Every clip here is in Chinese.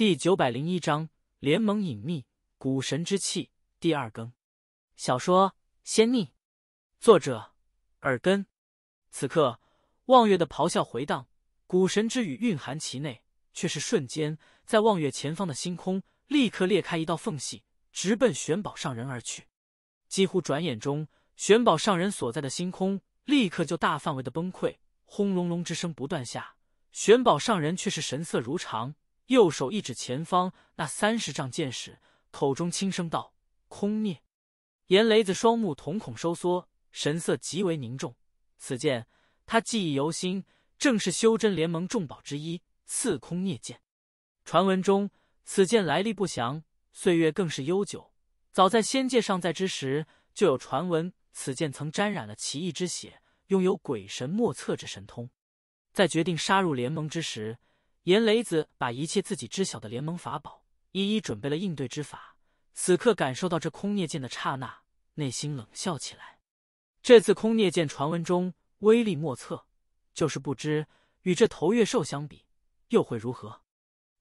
第九百零一章联盟隐秘，古神之气第二更。小说《仙逆》，作者耳根。此刻，望月的咆哮回荡，古神之语蕴含其内，却是瞬间在望月前方的星空立刻裂开一道缝隙，直奔玄宝上人而去。几乎转眼中，玄宝上人所在的星空立刻就大范围的崩溃，轰隆隆之声不断下。玄宝上人却是神色如常。右手一指前方那三十丈剑矢，口中轻声道：“空灭。”严雷子双目瞳孔收缩，神色极为凝重。此剑他记忆犹新，正是修真联盟重宝之一——刺空灭剑。传闻中，此剑来历不详，岁月更是悠久。早在仙界尚在之时，就有传闻此剑曾沾染了奇异之血，拥有鬼神莫测之神通。在决定杀入联盟之时。严雷子把一切自己知晓的联盟法宝一一准备了应对之法。此刻感受到这空涅剑的刹那，内心冷笑起来。这次空涅剑传闻中威力莫测，就是不知与这头月兽相比又会如何？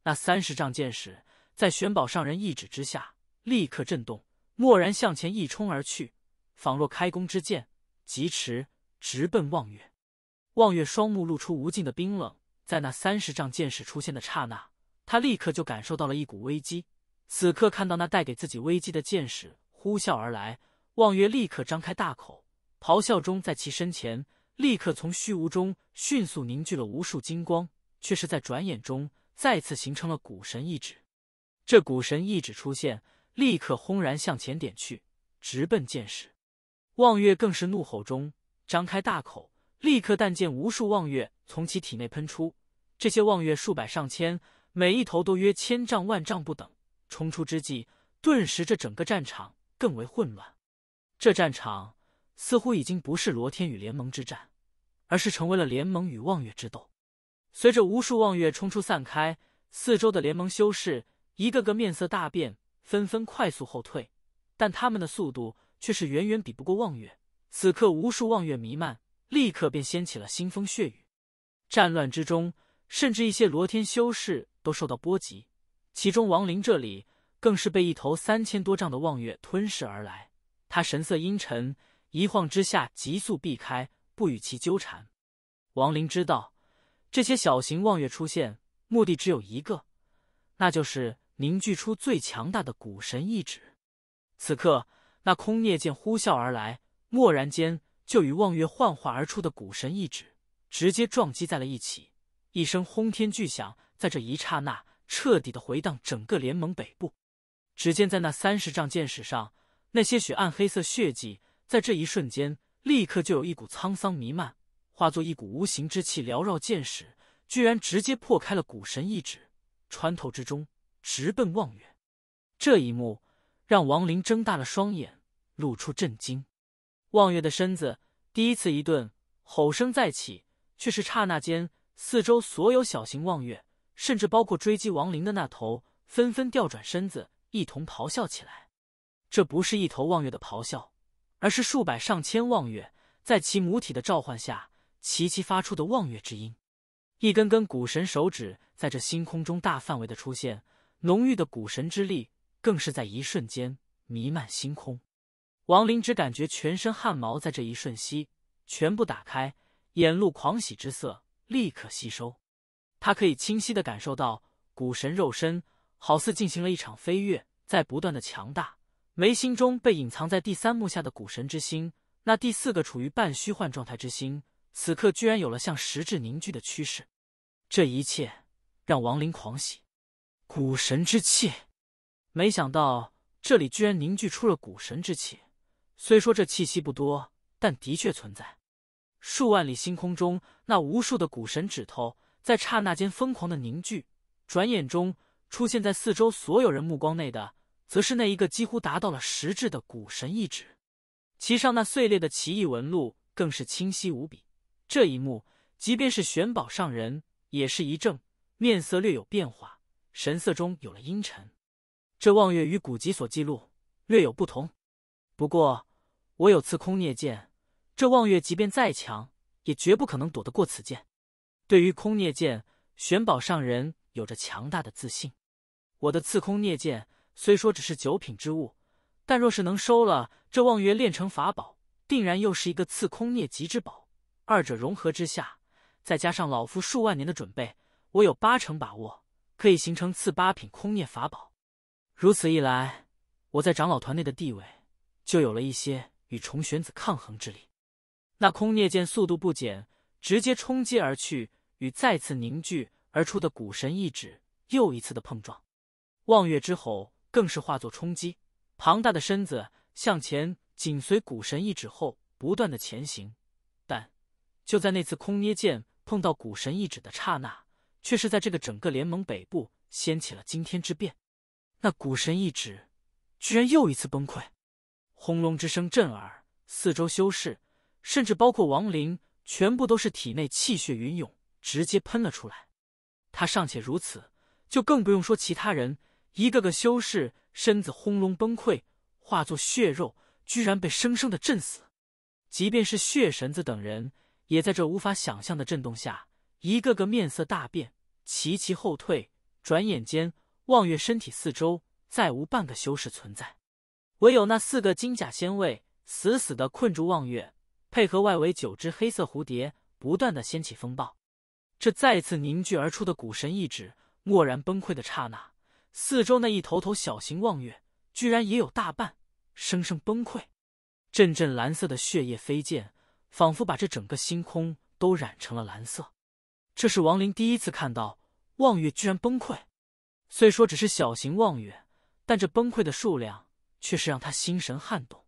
那三十丈剑矢在玄宝上人一指之下，立刻震动，蓦然向前一冲而去，仿若开弓之箭，疾驰直奔望月。望月双目露出无尽的冰冷。在那三十丈剑士出现的刹那，他立刻就感受到了一股危机。此刻看到那带给自己危机的剑士呼啸而来，望月立刻张开大口，咆哮中在其身前立刻从虚无中迅速凝聚了无数金光，却是在转眼中再次形成了古神意指。这古神意指出现，立刻轰然向前点去，直奔剑士。望月更是怒吼中张开大口。立刻，但见无数望月从其体内喷出，这些望月数百上千，每一头都约千丈万丈不等。冲出之际，顿时这整个战场更为混乱。这战场似乎已经不是罗天与联盟之战，而是成为了联盟与望月之斗。随着无数望月冲出散开，四周的联盟修士一个个面色大变，纷纷快速后退，但他们的速度却是远远比不过望月。此刻，无数望月弥漫。立刻便掀起了腥风血雨，战乱之中，甚至一些罗天修士都受到波及。其中王林这里更是被一头三千多丈的望月吞噬而来。他神色阴沉，一晃之下急速避开，不与其纠缠。王林知道，这些小型望月出现目的只有一个，那就是凝聚出最强大的古神意志。此刻，那空孽剑呼啸而来，蓦然间。就与望月幻化而出的古神一指直接撞击在了一起，一声轰天巨响在这一刹那彻底的回荡整个联盟北部。只见在那三十丈剑矢上，那些血暗黑色血迹在这一瞬间立刻就有一股沧桑弥漫，化作一股无形之气缭绕剑矢，居然直接破开了古神一指，穿透之中直奔望月。这一幕让王林睁大了双眼，露出震惊。望月的身子第一次一顿，吼声再起，却是刹那间，四周所有小型望月，甚至包括追击亡灵的那头，纷纷调转身子，一同咆哮起来。这不是一头望月的咆哮，而是数百上千望月在其母体的召唤下，齐齐发出的望月之音。一根根古神手指在这星空中大范围的出现，浓郁的古神之力更是在一瞬间弥漫星空。王林只感觉全身汗毛在这一瞬息全部打开，眼露狂喜之色，立刻吸收。他可以清晰的感受到，古神肉身好似进行了一场飞跃，在不断的强大。眉心中被隐藏在第三幕下的古神之心，那第四个处于半虚幻状态之心，此刻居然有了向实质凝聚的趋势。这一切让王林狂喜。古神之气，没想到这里居然凝聚出了古神之气。虽说这气息不多，但的确存在。数万里星空中，那无数的古神指头在刹那间疯狂的凝聚，转眼中出现在四周所有人目光内的，则是那一个几乎达到了实质的古神一指，其上那碎裂的奇异纹路更是清晰无比。这一幕，即便是玄宝上人也是一怔，面色略有变化，神色中有了阴沉。这望月与古籍所记录略有不同，不过。我有刺空孽剑，这望月即便再强，也绝不可能躲得过此剑。对于空孽剑，玄宝上人有着强大的自信。我的刺空孽剑虽说只是九品之物，但若是能收了这望月，炼成法宝，定然又是一个刺空孽极之宝。二者融合之下，再加上老夫数万年的准备，我有八成把握可以形成刺八品空孽法宝。如此一来，我在长老团内的地位就有了一些。与重玄子抗衡之力，那空涅剑速度不减，直接冲击而去，与再次凝聚而出的古神一指又一次的碰撞。望月之吼更是化作冲击，庞大的身子向前紧随古神一指后不断的前行。但就在那次空捏剑碰到古神一指的刹那，却是在这个整个联盟北部掀起了惊天之变，那古神一指居然又一次崩溃。轰隆之声震耳，四周修士，甚至包括王林，全部都是体内气血云涌，直接喷了出来。他尚且如此，就更不用说其他人。一个个修士身子轰隆崩溃，化作血肉，居然被生生的震死。即便是血神子等人，也在这无法想象的震动下，一个个面色大变，齐齐后退。转眼间，望月身体四周再无半个修士存在。唯有那四个金甲仙卫死死地困住望月，配合外围九只黑色蝴蝶，不断的掀起风暴。这再次凝聚而出的古神意志蓦然崩溃的刹那，四周那一头头小型望月居然也有大半生生崩溃，阵阵蓝色的血液飞溅，仿佛把这整个星空都染成了蓝色。这是王林第一次看到望月居然崩溃。虽说只是小型望月，但这崩溃的数量。却是让他心神撼动。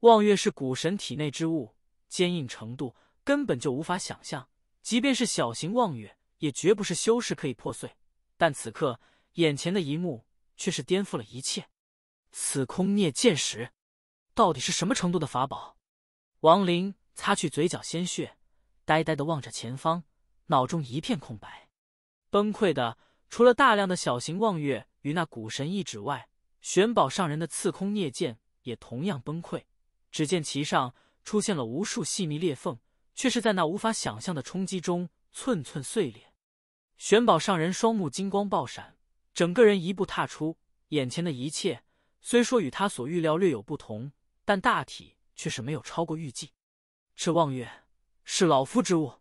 望月是古神体内之物，坚硬程度根本就无法想象。即便是小型望月，也绝不是修士可以破碎。但此刻眼前的一幕，却是颠覆了一切。此空涅剑石，到底是什么程度的法宝？王林擦去嘴角鲜血，呆呆的望着前方，脑中一片空白。崩溃的，除了大量的小型望月与那古神一指外。玄宝上人的刺空聂剑也同样崩溃，只见其上出现了无数细密裂缝，却是在那无法想象的冲击中寸寸碎裂。玄宝上人双目金光爆闪，整个人一步踏出，眼前的一切虽说与他所预料略有不同，但大体却是没有超过预计。这望月是老夫之物。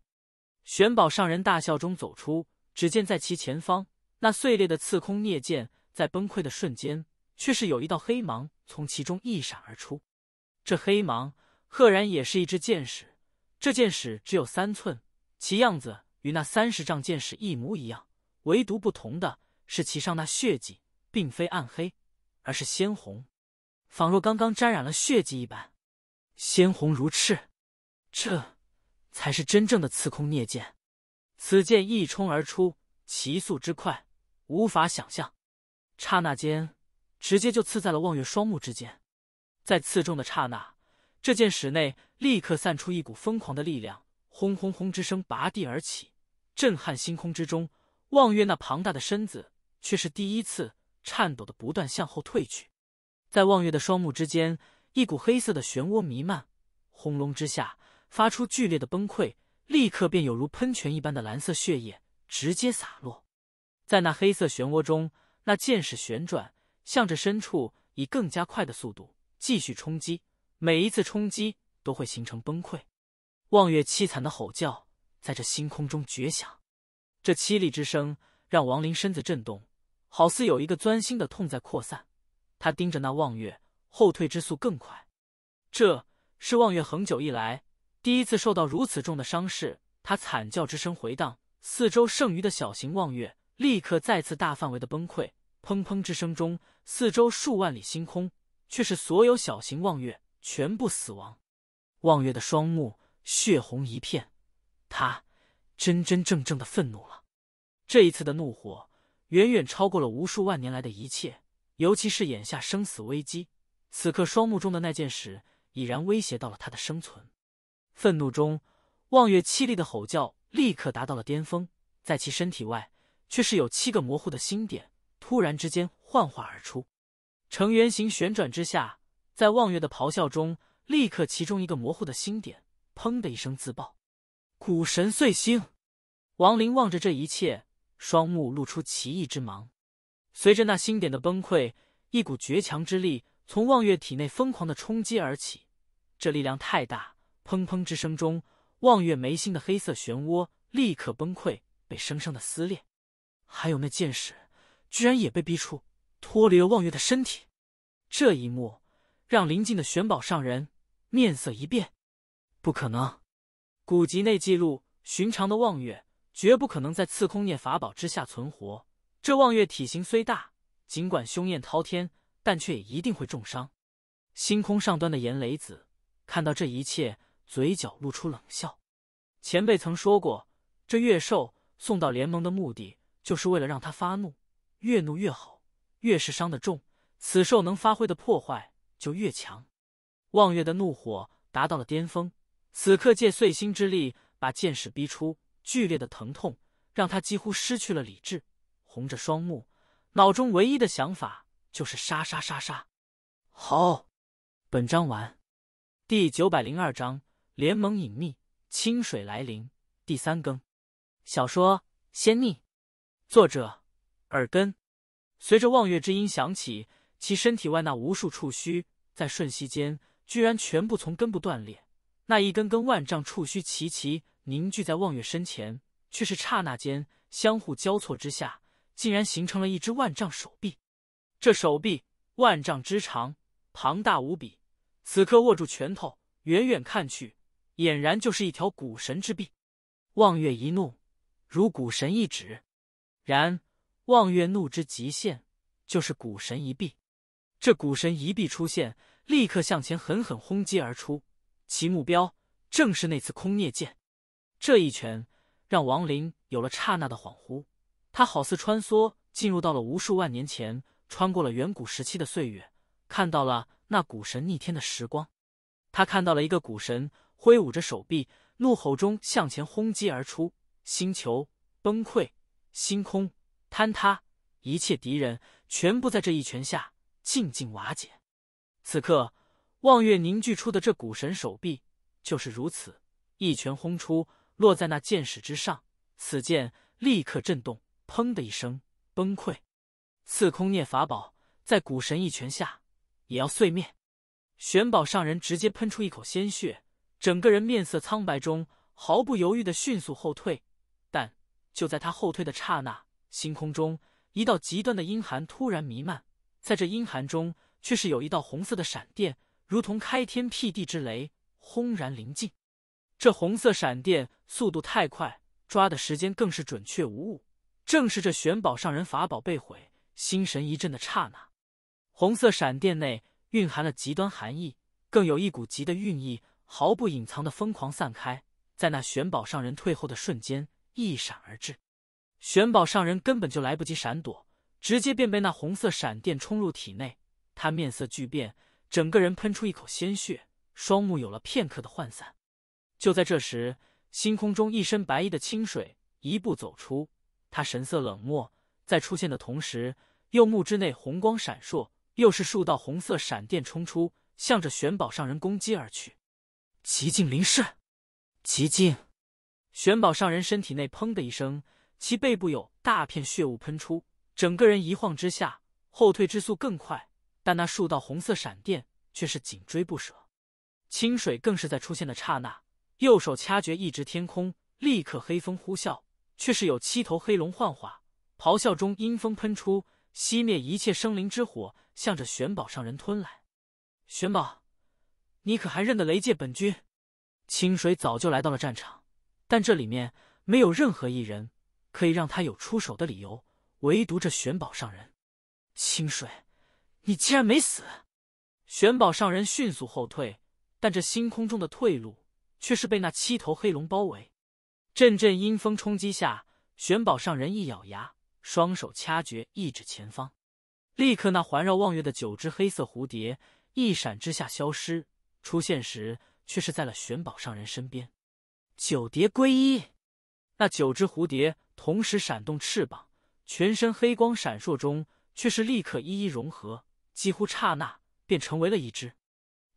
玄宝上人大笑中走出，只见在其前方那碎裂的刺空聂剑在崩溃的瞬间。却是有一道黑芒从其中一闪而出，这黑芒赫然也是一支箭矢。这箭矢只有三寸，其样子与那三十丈箭矢一模一样，唯独不同的是其上那血迹并非暗黑，而是鲜红，仿若刚刚沾染了血迹一般，鲜红如赤。这，才是真正的刺空孽剑。此剑一冲而出，其速之快，无法想象。刹那间。直接就刺在了望月双目之间，在刺中的刹那，这箭矢内立刻散出一股疯狂的力量，轰轰轰之声拔地而起，震撼星空之中。望月那庞大的身子却是第一次颤抖的不断向后退去，在望月的双目之间，一股黑色的漩涡弥漫，轰隆之下发出剧烈的崩溃，立刻便有如喷泉一般的蓝色血液直接洒落，在那黑色漩涡中，那箭矢旋转。向着深处，以更加快的速度继续冲击，每一次冲击都会形成崩溃。望月凄惨的吼叫在这星空中绝响，这凄厉之声让王林身子震动，好似有一个钻心的痛在扩散。他盯着那望月，后退之速更快。这是望月恒久以来第一次受到如此重的伤势，他惨叫之声回荡，四周剩余的小型望月立刻再次大范围的崩溃。砰砰之声中，四周数万里星空却是所有小型望月全部死亡。望月的双目血红一片，他真真正正的愤怒了。这一次的怒火远远超过了无数万年来的一切，尤其是眼下生死危机。此刻双目中的那件事已然威胁到了他的生存。愤怒中，望月凄厉的吼叫立刻达到了巅峰，在其身体外却是有七个模糊的星点。突然之间幻化而出，成圆形旋转之下，在望月的咆哮中，立刻其中一个模糊的星点，砰的一声自爆，古神碎星。王林望着这一切，双目露出奇异之芒。随着那星点的崩溃，一股绝强之力从望月体内疯狂的冲击而起，这力量太大，砰砰之声中，望月眉心的黑色漩涡立刻崩溃，被生生的撕裂。还有那箭矢。居然也被逼出，脱离了望月的身体。这一幕让临近的玄宝上人面色一变。不可能，古籍内记录，寻常的望月绝不可能在刺空念法宝之下存活。这望月体型虽大，尽管凶焰滔天，但却也一定会重伤。星空上端的炎雷子看到这一切，嘴角露出冷笑。前辈曾说过，这月兽送到联盟的目的，就是为了让他发怒。越怒越好，越是伤得重，此兽能发挥的破坏就越强。望月的怒火达到了巅峰，此刻借碎星之力把剑矢逼出，剧烈的疼痛让他几乎失去了理智，红着双目，脑中唯一的想法就是杀杀杀杀。好，本章完。第九百零二章：联盟隐秘，清水来临。第三更。小说《仙逆》，作者。耳根，随着望月之音响起，其身体外那无数触须在瞬息间居然全部从根部断裂。那一根根万丈触须齐齐凝聚在望月身前，却是刹那间相互交错之下，竟然形成了一只万丈手臂。这手臂万丈之长，庞大无比，此刻握住拳头，远远看去，俨然就是一条古神之臂。望月一怒，如古神一指，然。望月怒之极限就是古神一臂，这古神一臂出现，立刻向前狠狠轰击而出，其目标正是那次空灭剑。这一拳让王林有了刹那的恍惚，他好似穿梭进入到了无数万年前，穿过了远古时期的岁月，看到了那古神逆天的时光。他看到了一个古神挥舞着手臂，怒吼中向前轰击而出，星球崩溃，星空。坍塌，一切敌人全部在这一拳下静静瓦解。此刻，望月凝聚出的这古神手臂就是如此，一拳轰出，落在那剑矢之上，此剑立刻震动，砰的一声崩溃。刺空涅法宝在古神一拳下也要碎灭。玄宝上人直接喷出一口鲜血，整个人面色苍白，中毫不犹豫的迅速后退。但就在他后退的刹那。星空中，一道极端的阴寒突然弥漫。在这阴寒中，却是有一道红色的闪电，如同开天辟地之雷，轰然临近。这红色闪电速度太快，抓的时间更是准确无误。正是这玄宝上人法宝被毁，心神一震的刹那，红色闪电内蕴含了极端寒意，更有一股极的蕴意，毫不隐藏的疯狂散开。在那玄宝上人退后的瞬间，一闪而至。玄宝上人根本就来不及闪躲，直接便被那红色闪电冲入体内。他面色巨变，整个人喷出一口鲜血，双目有了片刻的涣散。就在这时，星空中一身白衣的清水一步走出，他神色冷漠，在出现的同时，右目之内红光闪烁，又是数道红色闪电冲出，向着玄宝上人攻击而去。极境灵式，极境！玄宝上人身体内砰的一声。其背部有大片血雾喷出，整个人一晃之下后退之速更快，但那数道红色闪电却是紧追不舍。清水更是在出现的刹那，右手掐诀，一直天空，立刻黑风呼啸，却是有七头黑龙幻化，咆哮中阴风喷出，熄灭一切生灵之火，向着玄宝上人吞来。玄宝，你可还认得雷界本君？清水早就来到了战场，但这里面没有任何一人。可以让他有出手的理由，唯独这玄宝上人，清水，你竟然没死！玄宝上人迅速后退，但这星空中的退路却是被那七头黑龙包围。阵阵阴风冲击下，玄宝上人一咬牙，双手掐诀，一指前方，立刻那环绕望月的九只黑色蝴蝶一闪之下消失，出现时却是在了玄宝上人身边。九蝶归一，那九只蝴蝶。同时闪动翅膀，全身黑光闪烁中，却是立刻一一融合，几乎刹那便成为了一只。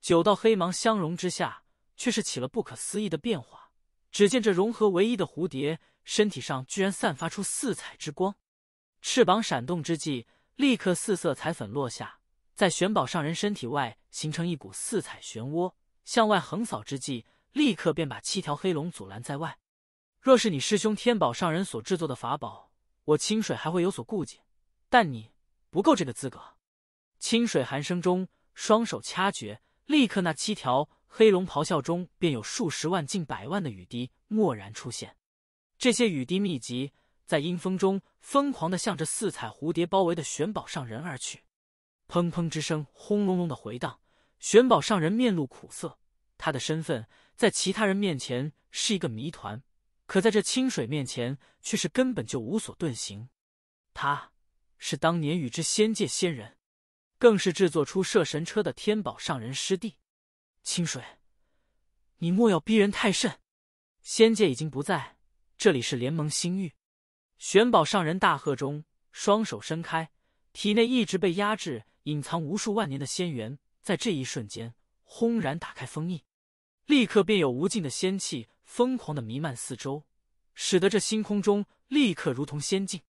九道黑芒相融之下，却是起了不可思议的变化。只见这融合唯一的蝴蝶身体上，居然散发出四彩之光，翅膀闪动之际，立刻四色彩粉落下，在玄宝上人身体外形成一股四彩漩涡，向外横扫之际，立刻便把七条黑龙阻拦在外。若是你师兄天宝上人所制作的法宝，我清水还会有所顾忌，但你不够这个资格。清水寒声中，双手掐诀，立刻那七条黑龙咆哮中，便有数十万、近百万的雨滴蓦然出现。这些雨滴密集，在阴风中疯狂的向着四彩蝴蝶包围的玄宝上人而去。砰砰之声，轰隆隆的回荡。玄宝上人面露苦涩，他的身份在其他人面前是一个谜团。可在这清水面前，却是根本就无所遁形。他是当年与之仙界仙人，更是制作出摄神车的天宝上人师弟。清水，你莫要逼人太甚。仙界已经不在，这里是联盟星域。玄宝上人大喝中，双手伸开，体内一直被压制、隐藏无数万年的仙元，在这一瞬间轰然打开封印，立刻便有无尽的仙气。疯狂的弥漫四周，使得这星空中立刻如同仙境。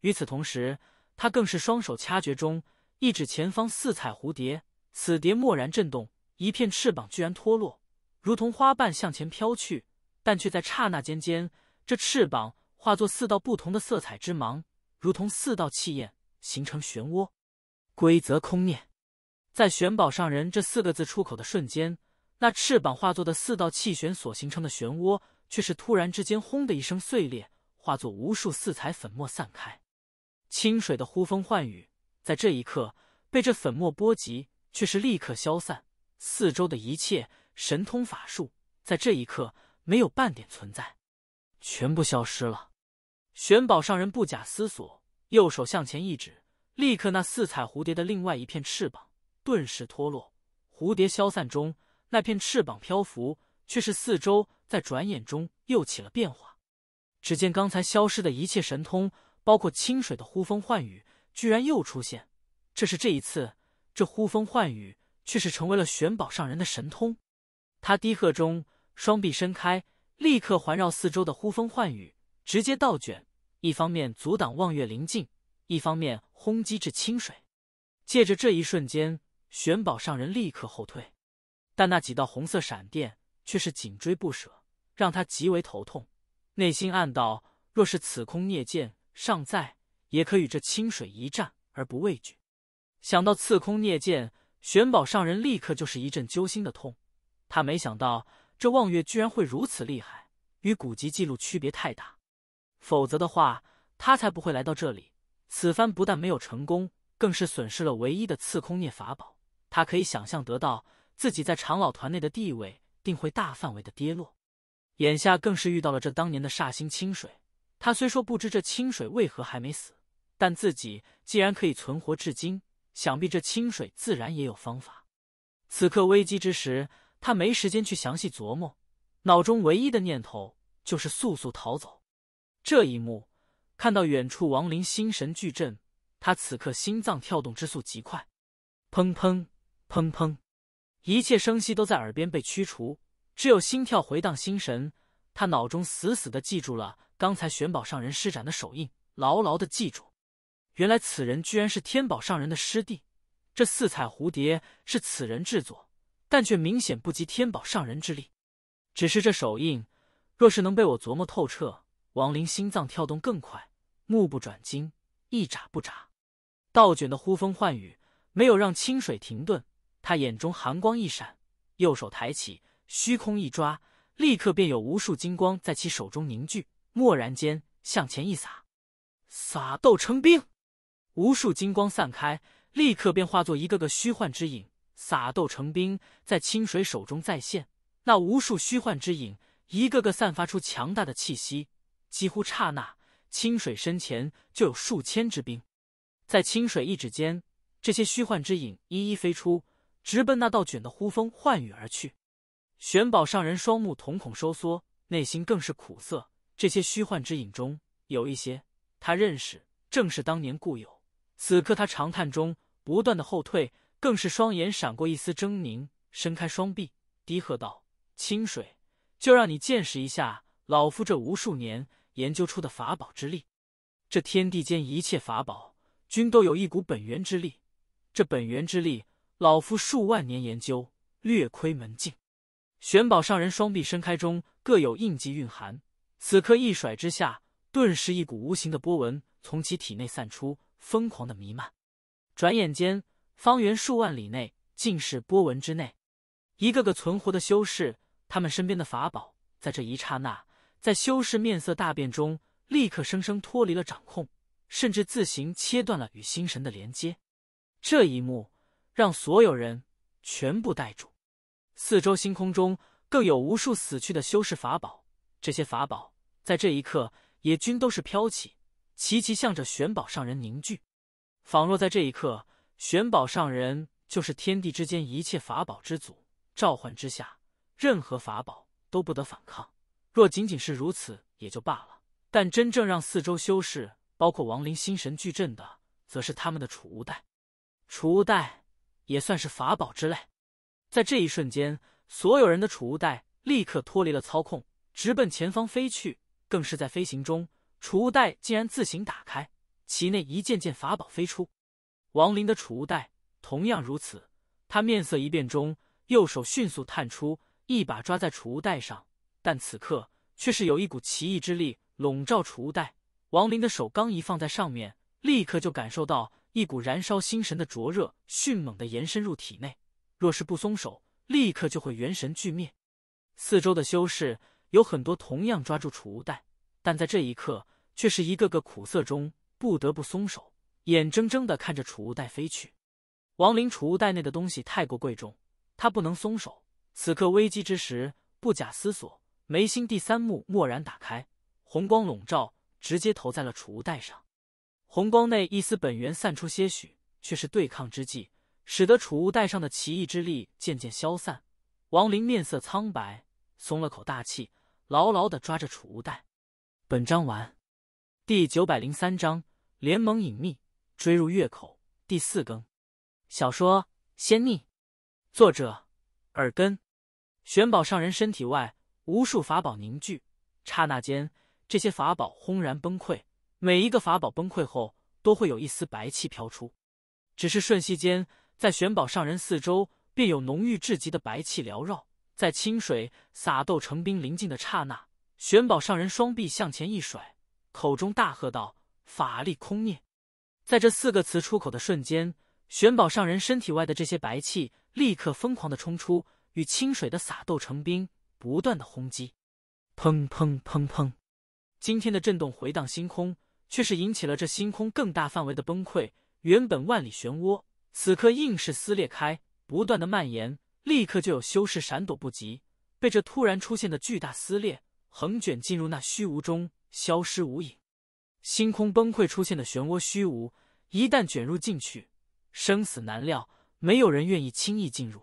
与此同时，他更是双手掐诀中，一指前方四彩蝴蝶，此蝶蓦然震动，一片翅膀居然脱落，如同花瓣向前飘去，但却在刹那间间，这翅膀化作四道不同的色彩之芒，如同四道气焰形成漩涡。规则空念，在玄宝上人这四个字出口的瞬间。那翅膀化作的四道气旋所形成的漩涡，却是突然之间轰的一声碎裂，化作无数四彩粉末散开。清水的呼风唤雨，在这一刻被这粉末波及，却是立刻消散。四周的一切神通法术，在这一刻没有半点存在，全部消失了。玄宝上人不假思索，右手向前一指，立刻那四彩蝴蝶的另外一片翅膀顿时脱落，蝴蝶消散中。那片翅膀漂浮，却是四周在转眼中又起了变化。只见刚才消失的一切神通，包括清水的呼风唤雨，居然又出现。这是这一次，这呼风唤雨却是成为了玄宝上人的神通。他低喝中，双臂伸开，立刻环绕四周的呼风唤雨直接倒卷，一方面阻挡望月灵近，一方面轰击至清水。借着这一瞬间，玄宝上人立刻后退。但那几道红色闪电却是紧追不舍，让他极为头痛。内心暗道：若是此空孽剑尚在，也可与这清水一战而不畏惧。想到刺空孽剑，玄宝上人立刻就是一阵揪心的痛。他没想到这望月居然会如此厉害，与古籍记录区别太大。否则的话，他才不会来到这里。此番不但没有成功，更是损失了唯一的刺空孽法宝。他可以想象得到。自己在长老团内的地位定会大范围的跌落，眼下更是遇到了这当年的煞星清水。他虽说不知这清水为何还没死，但自己既然可以存活至今，想必这清水自然也有方法。此刻危机之时，他没时间去详细琢磨，脑中唯一的念头就是速速逃走。这一幕看到远处，王林心神巨震，他此刻心脏跳动之速极快，砰砰砰砰。一切声息都在耳边被驱除，只有心跳回荡心神。他脑中死死地记住了刚才玄宝上人施展的手印，牢牢地记住。原来此人居然是天宝上人的师弟，这四彩蝴蝶是此人制作，但却明显不及天宝上人之力。只是这手印，若是能被我琢磨透彻，王林心脏跳动更快，目不转睛，一眨不眨。倒卷的呼风唤雨没有让清水停顿。他眼中寒光一闪，右手抬起，虚空一抓，立刻便有无数金光在其手中凝聚。蓦然间，向前一撒，撒豆成冰。无数金光散开，立刻便化作一个个虚幻之影。撒豆成冰，在清水手中再现。那无数虚幻之影，一个个散发出强大的气息，几乎刹那，清水身前就有数千之兵。在清水一指间，这些虚幻之影一一飞出。直奔那道卷的呼风唤雨而去，玄宝上人双目瞳孔收缩，内心更是苦涩。这些虚幻之影中，有一些他认识，正是当年故友。此刻他长叹中不断的后退，更是双眼闪过一丝狰狞，伸开双臂低喝道：“清水，就让你见识一下老夫这无数年研究出的法宝之力。这天地间一切法宝，均都有一股本源之力。这本源之力。”老夫数万年研究，略亏门径。玄宝上人双臂伸开，中各有印记蕴含。此刻一甩之下，顿时一股无形的波纹从其体内散出，疯狂的弥漫。转眼间，方圆数万里内尽是波纹之内，一个个存活的修士，他们身边的法宝在这一刹那，在修士面色大变中，立刻生生脱离了掌控，甚至自行切断了与心神的连接。这一幕。让所有人全部带住！四周星空中更有无数死去的修士法宝，这些法宝在这一刻也均都是飘起，齐齐向着玄宝上人凝聚，仿若在这一刻，玄宝上人就是天地之间一切法宝之祖，召唤之下，任何法宝都不得反抗。若仅仅是如此也就罢了，但真正让四周修士包括王林心神俱震的，则是他们的储物袋，储物袋。也算是法宝之类，在这一瞬间，所有人的储物袋立刻脱离了操控，直奔前方飞去。更是在飞行中，储物袋竟然自行打开，其内一件件法宝飞出。王林的储物袋同样如此，他面色一变，中右手迅速探出，一把抓在储物袋上。但此刻却是有一股奇异之力笼罩储物袋，王林的手刚一放在上面，立刻就感受到。一股燃烧心神的灼热迅猛的延伸入体内，若是不松手，立刻就会元神俱灭。四周的修士有很多同样抓住储物袋，但在这一刻却是一个个苦涩中不得不松手，眼睁睁的看着储物袋飞去。亡灵储物袋内的东西太过贵重，他不能松手。此刻危机之时，不假思索，眉心第三目蓦然打开，红光笼罩，直接投在了储物袋上。红光内一丝本源散出些许，却是对抗之际，使得储物袋上的奇异之力渐渐消散。王林面色苍白，松了口大气，牢牢的抓着储物袋。本章完。第九百零三章：联盟隐秘，追入月口。第四更。小说《仙逆》，作者：耳根。玄宝上人身体外无数法宝凝聚，刹那间，这些法宝轰然崩溃。每一个法宝崩溃后，都会有一丝白气飘出。只是瞬息间，在玄宝上人四周，便有浓郁至极的白气缭绕。在清水洒豆成冰临近的刹那，玄宝上人双臂向前一甩，口中大喝道：“法力空念！”在这四个词出口的瞬间，玄宝上人身体外的这些白气立刻疯狂地冲出，与清水的洒豆成冰不断地轰击，砰砰砰砰！今天的震动回荡星空。却是引起了这星空更大范围的崩溃，原本万里漩涡，此刻硬是撕裂开，不断的蔓延，立刻就有修士闪躲不及，被这突然出现的巨大撕裂横卷进入那虚无中，消失无影。星空崩溃出现的漩涡虚无，一旦卷入进去，生死难料，没有人愿意轻易进入。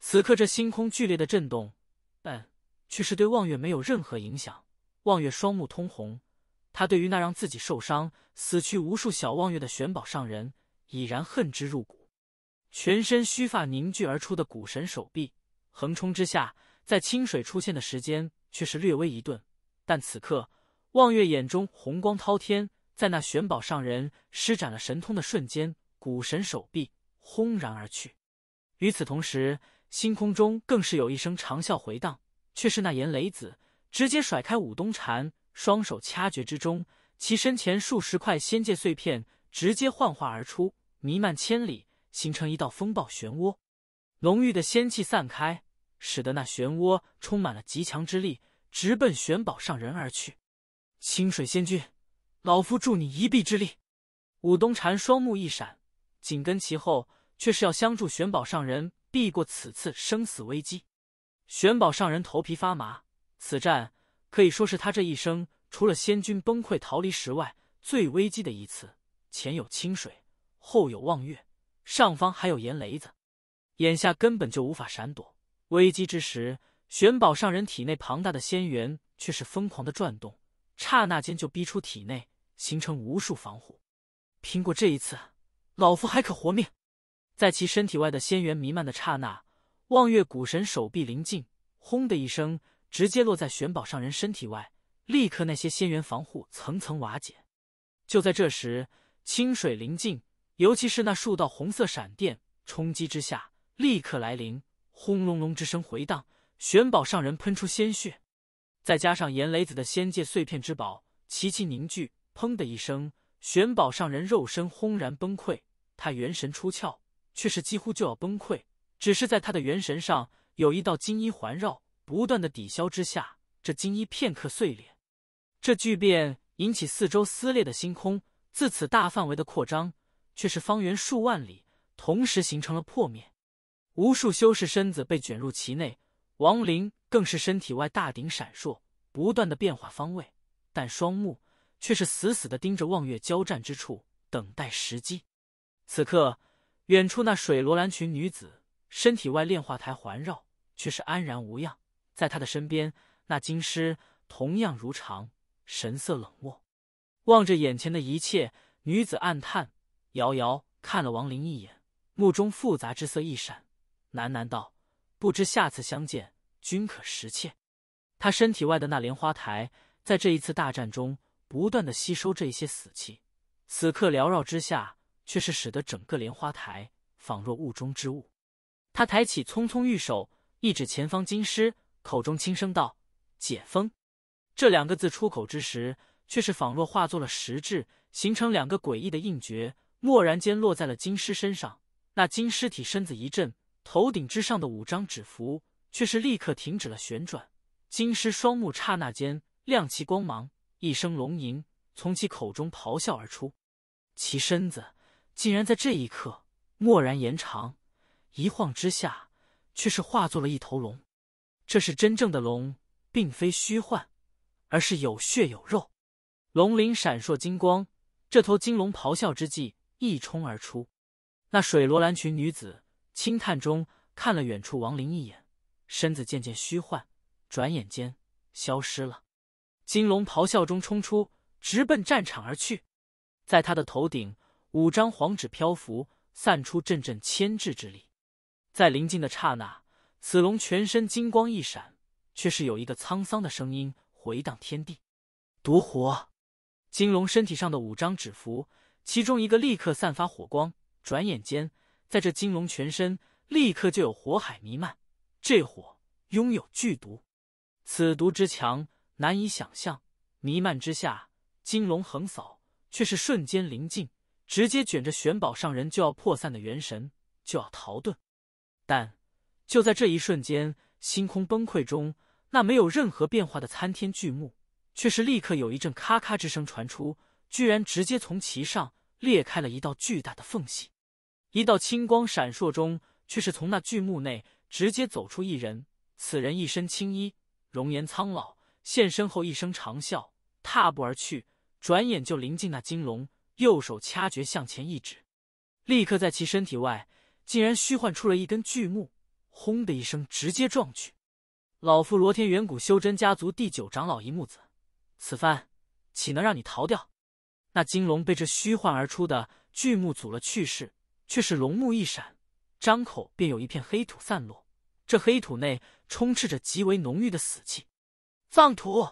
此刻这星空剧烈的震动，但却是对望月没有任何影响。望月双目通红。他对于那让自己受伤、死去无数小望月的玄宝上人已然恨之入骨，全身须发凝聚而出的古神手臂横冲之下，在清水出现的时间却是略微一顿。但此刻，望月眼中红光滔天，在那玄宝上人施展了神通的瞬间，古神手臂轰然而去。与此同时，星空中更是有一声长啸回荡，却是那炎雷子直接甩开武东禅。双手掐诀之中，其身前数十块仙界碎片直接幻化而出，弥漫千里，形成一道风暴漩涡。浓郁的仙气散开，使得那漩涡充满了极强之力，直奔玄宝上人而去。清水仙君，老夫助你一臂之力。武东禅双目一闪，紧跟其后，却是要相助玄宝上人避过此次生死危机。玄宝上人头皮发麻，此战。可以说是他这一生除了仙君崩溃逃离时外最危机的一次。前有清水，后有望月，上方还有岩雷子，眼下根本就无法闪躲。危机之时，玄宝上人体内庞大的仙元却是疯狂的转动，刹那间就逼出体内，形成无数防护。拼过这一次，老夫还可活命。在其身体外的仙元弥漫的刹那，望月古神手臂临近，轰的一声。直接落在玄宝上人身体外，立刻那些仙元防护层层瓦解。就在这时，清水临近，尤其是那数道红色闪电冲击之下，立刻来临，轰隆隆之声回荡。玄宝上人喷出鲜血，再加上炎雷子的仙界碎片之宝齐齐凝聚，砰的一声，玄宝上人肉身轰然崩溃。他元神出窍，却是几乎就要崩溃，只是在他的元神上有一道金衣环绕。不断的抵消之下，这金衣片刻碎裂。这巨变引起四周撕裂的星空自此大范围的扩张，却是方圆数万里同时形成了破灭。无数修士身子被卷入其内，王林更是身体外大鼎闪烁，不断的变化方位，但双目却是死死的盯着望月交战之处，等待时机。此刻，远处那水罗兰裙女子身体外炼化台环绕，却是安然无恙。在他的身边，那金狮同样如常，神色冷漠，望着眼前的一切，女子暗叹，遥遥看了王林一眼，目中复杂之色一闪，喃喃道：“不知下次相见，君可识妾。”她身体外的那莲花台，在这一次大战中不断的吸收这一些死气，此刻缭绕之下，却是使得整个莲花台仿若雾中之雾。她抬起葱葱玉手，一指前方金狮，口中轻声道：“解封。”这两个字出口之时，却是仿若化作了实质，形成两个诡异的印诀，蓦然间落在了金狮身上。那金狮体身子一震，头顶之上的五张纸符却是立刻停止了旋转。金狮双目刹那间亮起光芒，一声龙吟从其口中咆哮而出，其身子竟然在这一刻蓦然延长，一晃之下，却是化作了一头龙。这是真正的龙，并非虚幻，而是有血有肉。龙鳞闪烁金光，这头金龙咆哮之际，一冲而出。那水罗兰裙女子轻叹中看了远处王林一眼，身子渐渐虚幻，转眼间消失了。金龙咆哮中冲出，直奔战场而去。在他的头顶，五张黄纸漂浮，散出阵阵牵制之力。在临近的刹那。此龙全身金光一闪，却是有一个沧桑的声音回荡天地：“毒活！”金龙身体上的五张纸符，其中一个立刻散发火光，转眼间，在这金龙全身立刻就有火海弥漫。这火拥有剧毒，此毒之强难以想象。弥漫之下，金龙横扫，却是瞬间临近，直接卷着玄宝上人就要破散的元神就要逃遁，但……就在这一瞬间，星空崩溃中，那没有任何变化的参天巨木，却是立刻有一阵咔咔之声传出，居然直接从其上裂开了一道巨大的缝隙。一道青光闪烁中，却是从那巨木内直接走出一人，此人一身青衣，容颜苍老，现身后一声长啸，踏步而去，转眼就临近那金龙，右手掐诀向前一指，立刻在其身体外竟然虚幻出了一根巨木。轰的一声，直接撞去。老夫罗天远古修真家族第九长老一木子，此番岂能让你逃掉？那金龙被这虚幻而出的巨木阻了去势，却是龙目一闪，张口便有一片黑土散落。这黑土内充斥着极为浓郁的死气，葬土。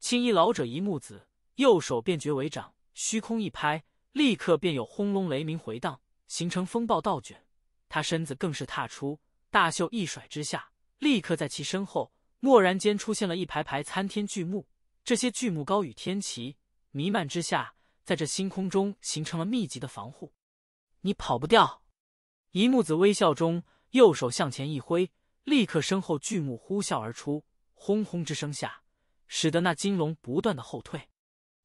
青衣老者一木子右手便觉为掌，虚空一拍，立刻便有轰隆雷鸣回荡，形成风暴倒卷。他身子更是踏出。大袖一甩之下，立刻在其身后蓦然间出现了一排排参天巨木。这些巨木高与天齐，弥漫之下，在这星空中形成了密集的防护。你跑不掉！一木子微笑中，右手向前一挥，立刻身后巨木呼啸而出，轰轰之声下，使得那金龙不断的后退。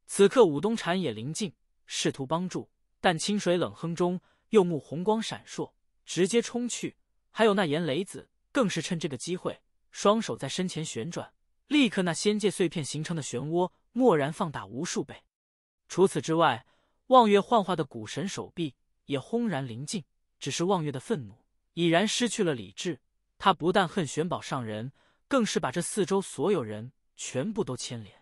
此刻武东禅也临近，试图帮助，但清水冷哼中，右目红光闪烁，直接冲去。还有那炎雷子，更是趁这个机会，双手在身前旋转，立刻那仙界碎片形成的漩涡蓦然放大无数倍。除此之外，望月幻化的古神手臂也轰然临近。只是望月的愤怒已然失去了理智，他不但恨玄宝上人，更是把这四周所有人全部都牵连。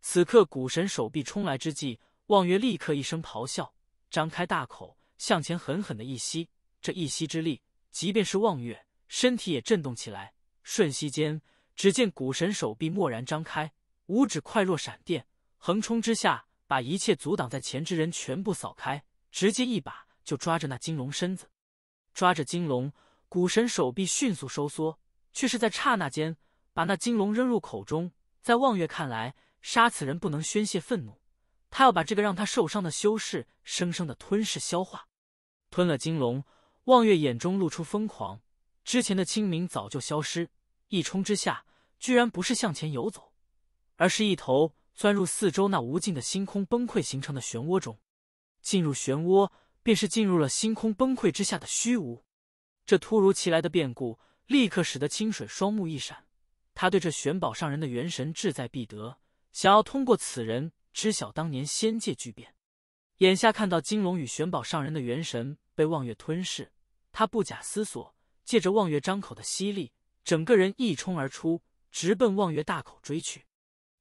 此刻古神手臂冲来之际，望月立刻一声咆哮，张开大口向前狠狠的一吸，这一吸之力。即便是望月，身体也震动起来。瞬息间，只见古神手臂蓦然张开，五指快若闪电，横冲之下，把一切阻挡在前之人全部扫开，直接一把就抓着那金龙身子。抓着金龙，古神手臂迅速收缩，却是在刹那间把那金龙扔入口中。在望月看来，杀此人不能宣泄愤怒，他要把这个让他受伤的修士生生的吞噬消化。吞了金龙。望月眼中露出疯狂，之前的清明早就消失。一冲之下，居然不是向前游走，而是一头钻入四周那无尽的星空崩溃形成的漩涡中。进入漩涡，便是进入了星空崩溃之下的虚无。这突如其来的变故，立刻使得清水双目一闪。他对这玄宝上人的元神志在必得，想要通过此人知晓当年仙界巨变。眼下看到金龙与玄宝上人的元神。被望月吞噬，他不假思索，借着望月张口的吸力，整个人一冲而出，直奔望月大口追去。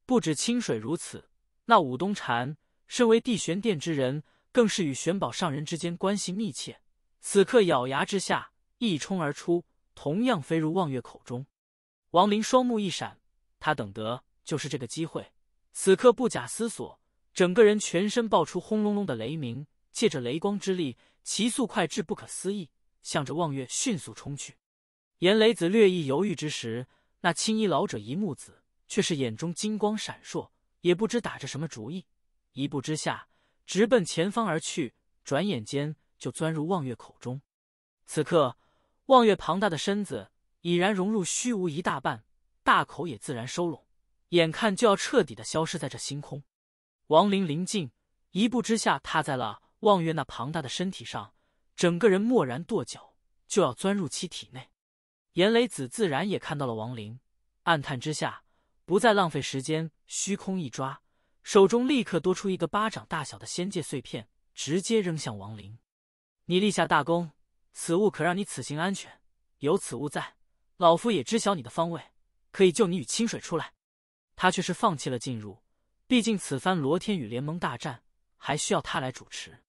不止清水如此，那武东禅身为地玄殿之人，更是与玄宝上人之间关系密切。此刻咬牙之下，一冲而出，同样飞入望月口中。王林双目一闪，他等得就是这个机会。此刻不假思索，整个人全身爆出轰隆隆的雷鸣，借着雷光之力。其速快至不可思议，向着望月迅速冲去。严雷子略一犹豫之时，那青衣老者一木子却是眼中金光闪烁，也不知打着什么主意，一步之下直奔前方而去。转眼间就钻入望月口中。此刻，望月庞大的身子已然融入虚无一大半，大口也自然收拢，眼看就要彻底的消失在这星空。王林临近，一步之下踏在了。望月那庞大的身体上，整个人蓦然跺脚，就要钻入其体内。严雷子自然也看到了王灵，暗叹之下，不再浪费时间，虚空一抓，手中立刻多出一个巴掌大小的仙界碎片，直接扔向王灵：“你立下大功，此物可让你此行安全。有此物在，老夫也知晓你的方位，可以救你与清水出来。”他却是放弃了进入，毕竟此番罗天与联盟大战，还需要他来主持。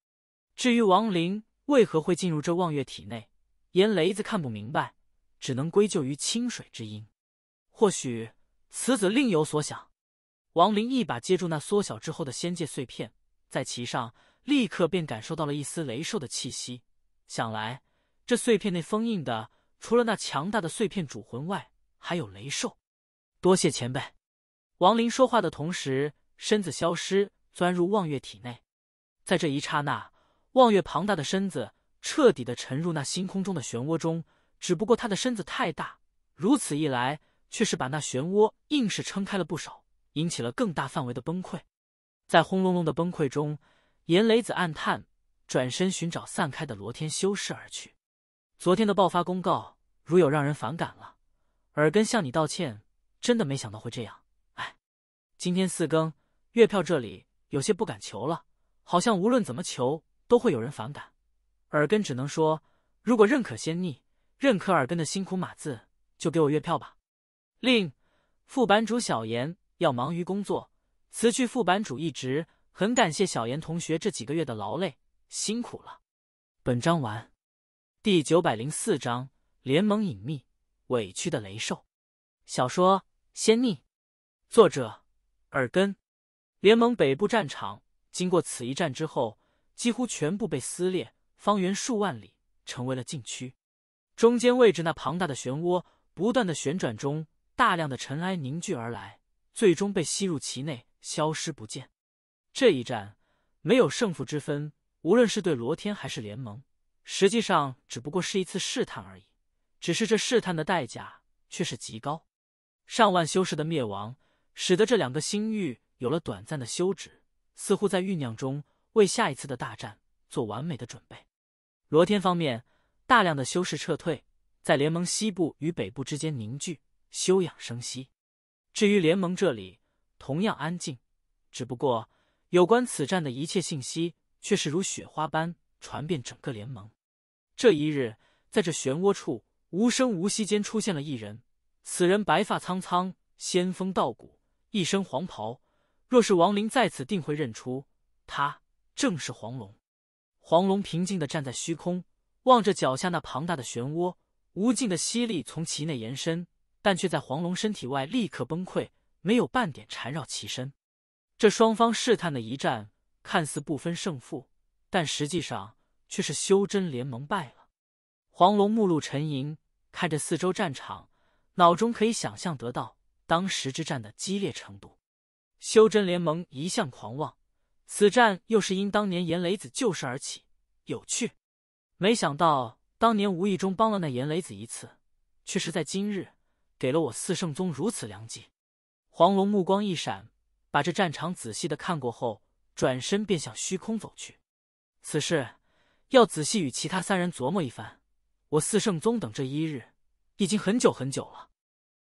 至于王林为何会进入这望月体内，严雷子看不明白，只能归咎于清水之音。或许此子另有所想。王林一把接住那缩小之后的仙界碎片，在其上立刻便感受到了一丝雷兽的气息。想来这碎片内封印的，除了那强大的碎片主魂外，还有雷兽。多谢前辈。王林说话的同时，身子消失，钻入望月体内。在这一刹那。望月庞大的身子彻底的沉入那星空中的漩涡中，只不过他的身子太大，如此一来却是把那漩涡硬是撑开了不少，引起了更大范围的崩溃。在轰隆隆的崩溃中，严雷子暗叹，转身寻找散开的罗天修士而去。昨天的爆发公告，如有让人反感了，耳根向你道歉。真的没想到会这样，哎。今天四更月票这里有些不敢求了，好像无论怎么求。都会有人反感，耳根只能说：如果认可仙逆，认可耳根的辛苦码字，就给我月票吧。另，副版主小严要忙于工作，辞去副版主一职，很感谢小严同学这几个月的劳累，辛苦了。本章完。第九百零四章：联盟隐秘，委屈的雷兽。小说《仙逆》，作者：耳根。联盟北部战场，经过此一战之后。几乎全部被撕裂，方圆数万里成为了禁区。中间位置那庞大的漩涡不断的旋转中，大量的尘埃凝聚而来，最终被吸入其内，消失不见。这一战没有胜负之分，无论是对罗天还是联盟，实际上只不过是一次试探而已。只是这试探的代价却是极高，上万修士的灭亡，使得这两个星域有了短暂的休止，似乎在酝酿中。为下一次的大战做完美的准备。罗天方面，大量的修士撤退，在联盟西部与北部之间凝聚休养生息。至于联盟这里，同样安静，只不过有关此战的一切信息，却是如雪花般传遍整个联盟。这一日，在这漩涡处无声无息间出现了一人，此人白发苍苍，仙风道骨，一身黄袍。若是王林在此，定会认出他。正是黄龙，黄龙平静的站在虚空，望着脚下那庞大的漩涡，无尽的吸力从其内延伸，但却在黄龙身体外立刻崩溃，没有半点缠绕其身。这双方试探的一战，看似不分胜负，但实际上却是修真联盟败了。黄龙目露沉吟，看着四周战场，脑中可以想象得到当时之战的激烈程度。修真联盟一向狂妄。此战又是因当年严雷子救世而起，有趣。没想到当年无意中帮了那严雷子一次，却是在今日给了我四圣宗如此良机。黄龙目光一闪，把这战场仔细的看过后，转身便向虚空走去。此事要仔细与其他三人琢磨一番。我四圣宗等这一日已经很久很久了，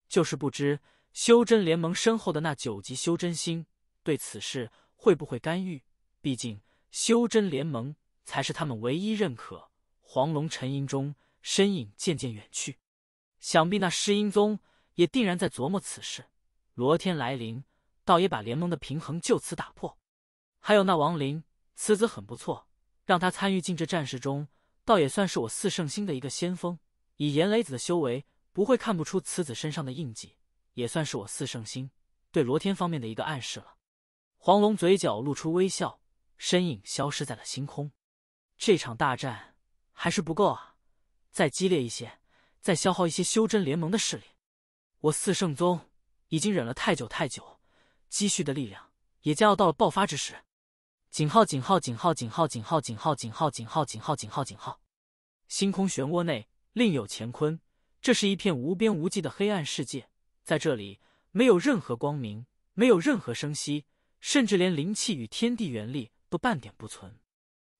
就是不知修真联盟身后的那九级修真星对此事。会不会干预？毕竟修真联盟才是他们唯一认可。黄龙沉吟中，身影渐渐远去。想必那师音宗也定然在琢磨此事。罗天来临，倒也把联盟的平衡就此打破。还有那王林，此子很不错，让他参与进这战事中，倒也算是我四圣星的一个先锋。以严雷子的修为，不会看不出此子身上的印记，也算是我四圣星对罗天方面的一个暗示了。黄龙嘴角露出微笑，身影消失在了星空。这场大战还是不够啊，再激烈一些，再消耗一些修真联盟的势力。我四圣宗已经忍了太久太久，积蓄的力量也将要到了爆发之时。井号井号井号井号井号井号井号井号井号井号井号，星空漩涡内另有乾坤，这是一片无边无际的黑暗世界，在这里没有任何光明，没有任何声息。甚至连灵气与天地元力都半点不存，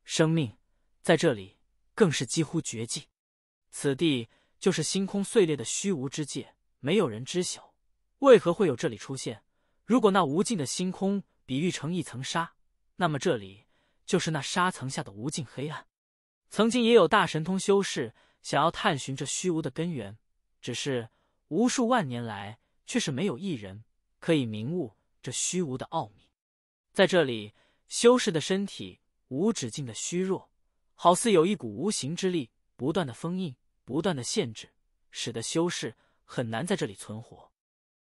生命在这里更是几乎绝迹。此地就是星空碎裂的虚无之界，没有人知晓为何会有这里出现。如果那无尽的星空比喻成一层沙，那么这里就是那沙层下的无尽黑暗。曾经也有大神通修士想要探寻这虚无的根源，只是无数万年来，却是没有一人可以明悟这虚无的奥秘。在这里，修士的身体无止境的虚弱，好似有一股无形之力不断的封印、不断的限制，使得修士很难在这里存活。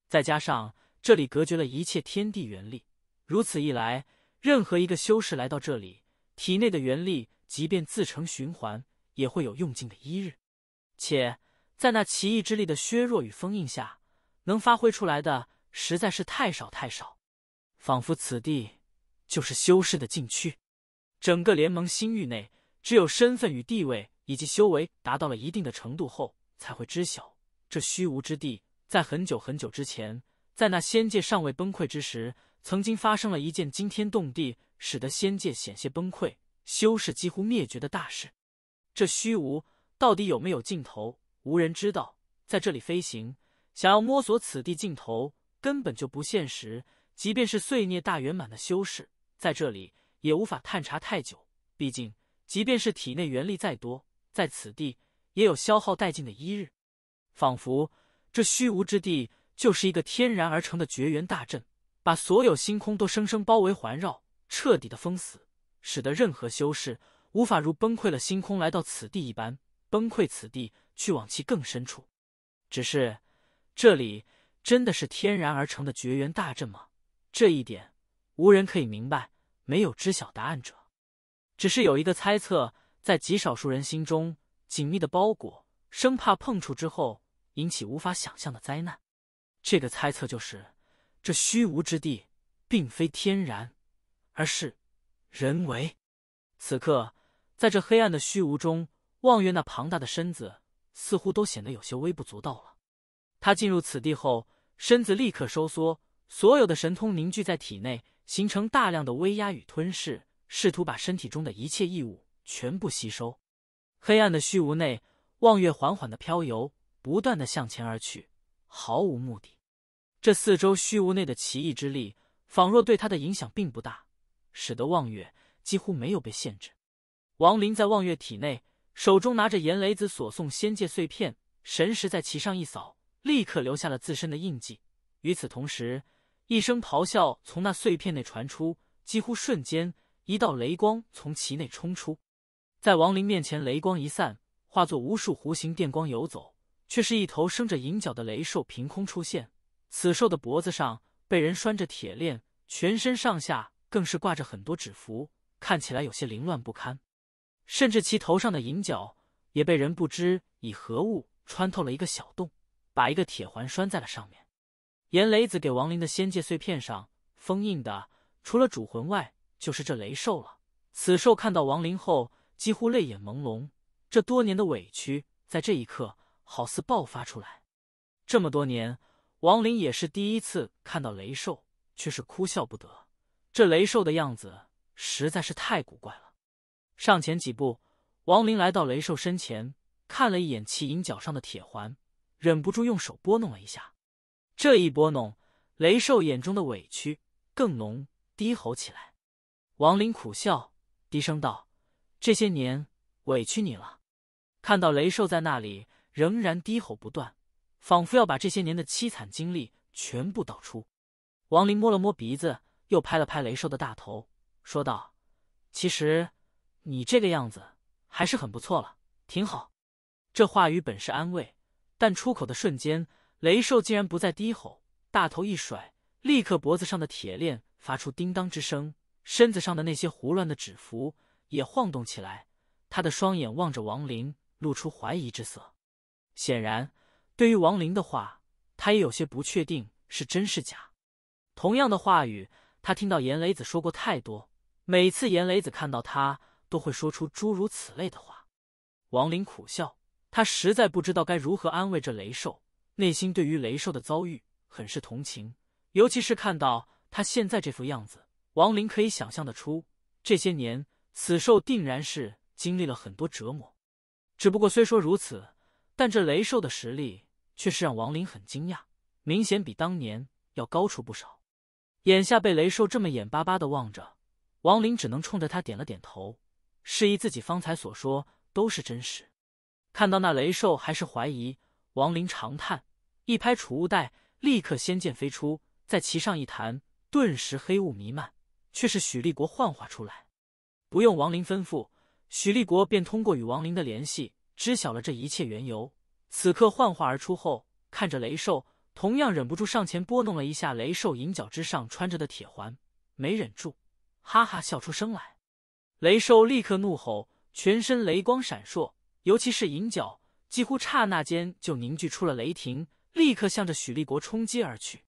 再加上这里隔绝了一切天地元力，如此一来，任何一个修士来到这里，体内的元力即便自成循环，也会有用尽的一日。且在那奇异之力的削弱与封印下，能发挥出来的实在是太少太少，仿佛此地。就是修士的禁区。整个联盟星域内，只有身份与地位以及修为达到了一定的程度后，才会知晓这虚无之地。在很久很久之前，在那仙界尚未崩溃之时，曾经发生了一件惊天动地，使得仙界险些崩溃，修士几乎灭绝的大事。这虚无到底有没有尽头，无人知道。在这里飞行，想要摸索此地尽头，根本就不现实。即便是碎孽大圆满的修士。在这里也无法探查太久，毕竟即便是体内元力再多，在此地也有消耗殆尽的一日。仿佛这虚无之地就是一个天然而成的绝缘大阵，把所有星空都生生包围环绕，彻底的封死，使得任何修士无法如崩溃了星空来到此地一般崩溃此地，去往其更深处。只是这里真的是天然而成的绝缘大阵吗？这一点。无人可以明白，没有知晓答案者，只是有一个猜测，在极少数人心中紧密的包裹，生怕碰触之后引起无法想象的灾难。这个猜测就是，这虚无之地并非天然，而是人为。此刻，在这黑暗的虚无中，望月那庞大的身子似乎都显得有些微不足道了。他进入此地后，身子立刻收缩，所有的神通凝聚在体内。形成大量的威压与吞噬，试图把身体中的一切异物全部吸收。黑暗的虚无内，望月缓缓的飘游，不断的向前而去，毫无目的。这四周虚无内的奇异之力，仿若对他的影响并不大，使得望月几乎没有被限制。王林在望月体内，手中拿着炎雷子所送仙界碎片，神识在其上一扫，立刻留下了自身的印记。与此同时。一声咆哮从那碎片内传出，几乎瞬间，一道雷光从其内冲出，在王林面前，雷光一散，化作无数弧形电光游走，却是一头生着银角的雷兽凭空出现。此兽的脖子上被人拴着铁链，全身上下更是挂着很多纸符，看起来有些凌乱不堪。甚至其头上的银角也被人不知以何物穿透了一个小洞，把一个铁环拴在了上面。严雷子给王林的仙界碎片上封印的，除了主魂外，就是这雷兽了。此兽看到王林后，几乎泪眼朦胧，这多年的委屈在这一刻好似爆发出来。这么多年，王林也是第一次看到雷兽，却是哭笑不得。这雷兽的样子实在是太古怪了。上前几步，王林来到雷兽身前，看了一眼其银角上的铁环，忍不住用手拨弄了一下。这一拨弄，雷兽眼中的委屈更浓，低吼起来。王林苦笑，低声道：“这些年委屈你了。”看到雷兽在那里仍然低吼不断，仿佛要把这些年的凄惨经历全部倒出，王林摸了摸鼻子，又拍了拍雷兽的大头，说道：“其实你这个样子还是很不错了，挺好。”这话语本是安慰，但出口的瞬间。雷兽竟然不再低吼，大头一甩，立刻脖子上的铁链发出叮当之声，身子上的那些胡乱的纸符也晃动起来。他的双眼望着王林，露出怀疑之色。显然，对于王林的话，他也有些不确定是真是假。同样的话语，他听到严雷子说过太多。每次严雷子看到他，都会说出诸如此类的话。王林苦笑，他实在不知道该如何安慰这雷兽。内心对于雷兽的遭遇很是同情，尤其是看到他现在这副样子，王林可以想象得出，这些年此兽定然是经历了很多折磨。只不过虽说如此，但这雷兽的实力却是让王林很惊讶，明显比当年要高出不少。眼下被雷兽这么眼巴巴的望着，王林只能冲着他点了点头，示意自己方才所说都是真实。看到那雷兽还是怀疑。王林长叹，一拍储物袋，立刻仙剑飞出，在其上一弹，顿时黑雾弥漫，却是许立国幻化出来。不用王林吩咐，许立国便通过与王林的联系，知晓了这一切缘由。此刻幻化而出后，看着雷兽，同样忍不住上前拨弄了一下雷兽银角之上穿着的铁环，没忍住，哈哈笑出声来。雷兽立刻怒吼，全身雷光闪烁，尤其是银角。几乎刹那间就凝聚出了雷霆，立刻向着许立国冲击而去。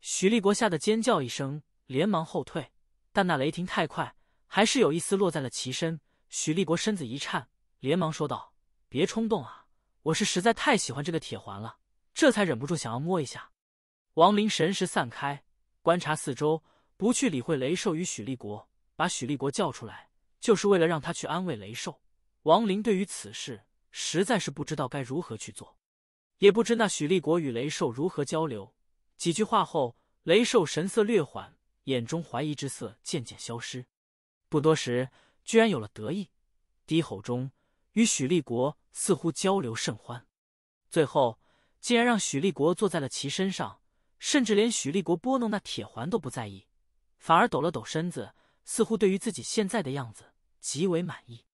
许立国吓得尖叫一声，连忙后退，但那雷霆太快，还是有一丝落在了其身。许立国身子一颤，连忙说道：“别冲动啊，我是实在太喜欢这个铁环了，这才忍不住想要摸一下。”王林神识散开，观察四周，不去理会雷兽与许立国，把许立国叫出来，就是为了让他去安慰雷兽。王林对于此事。实在是不知道该如何去做，也不知那许立国与雷兽如何交流。几句话后，雷兽神色略缓，眼中怀疑之色渐渐消失。不多时，居然有了得意，低吼中与许立国似乎交流甚欢。最后，竟然让许立国坐在了其身上，甚至连许立国拨弄那铁环都不在意，反而抖了抖身子，似乎对于自己现在的样子极为满意。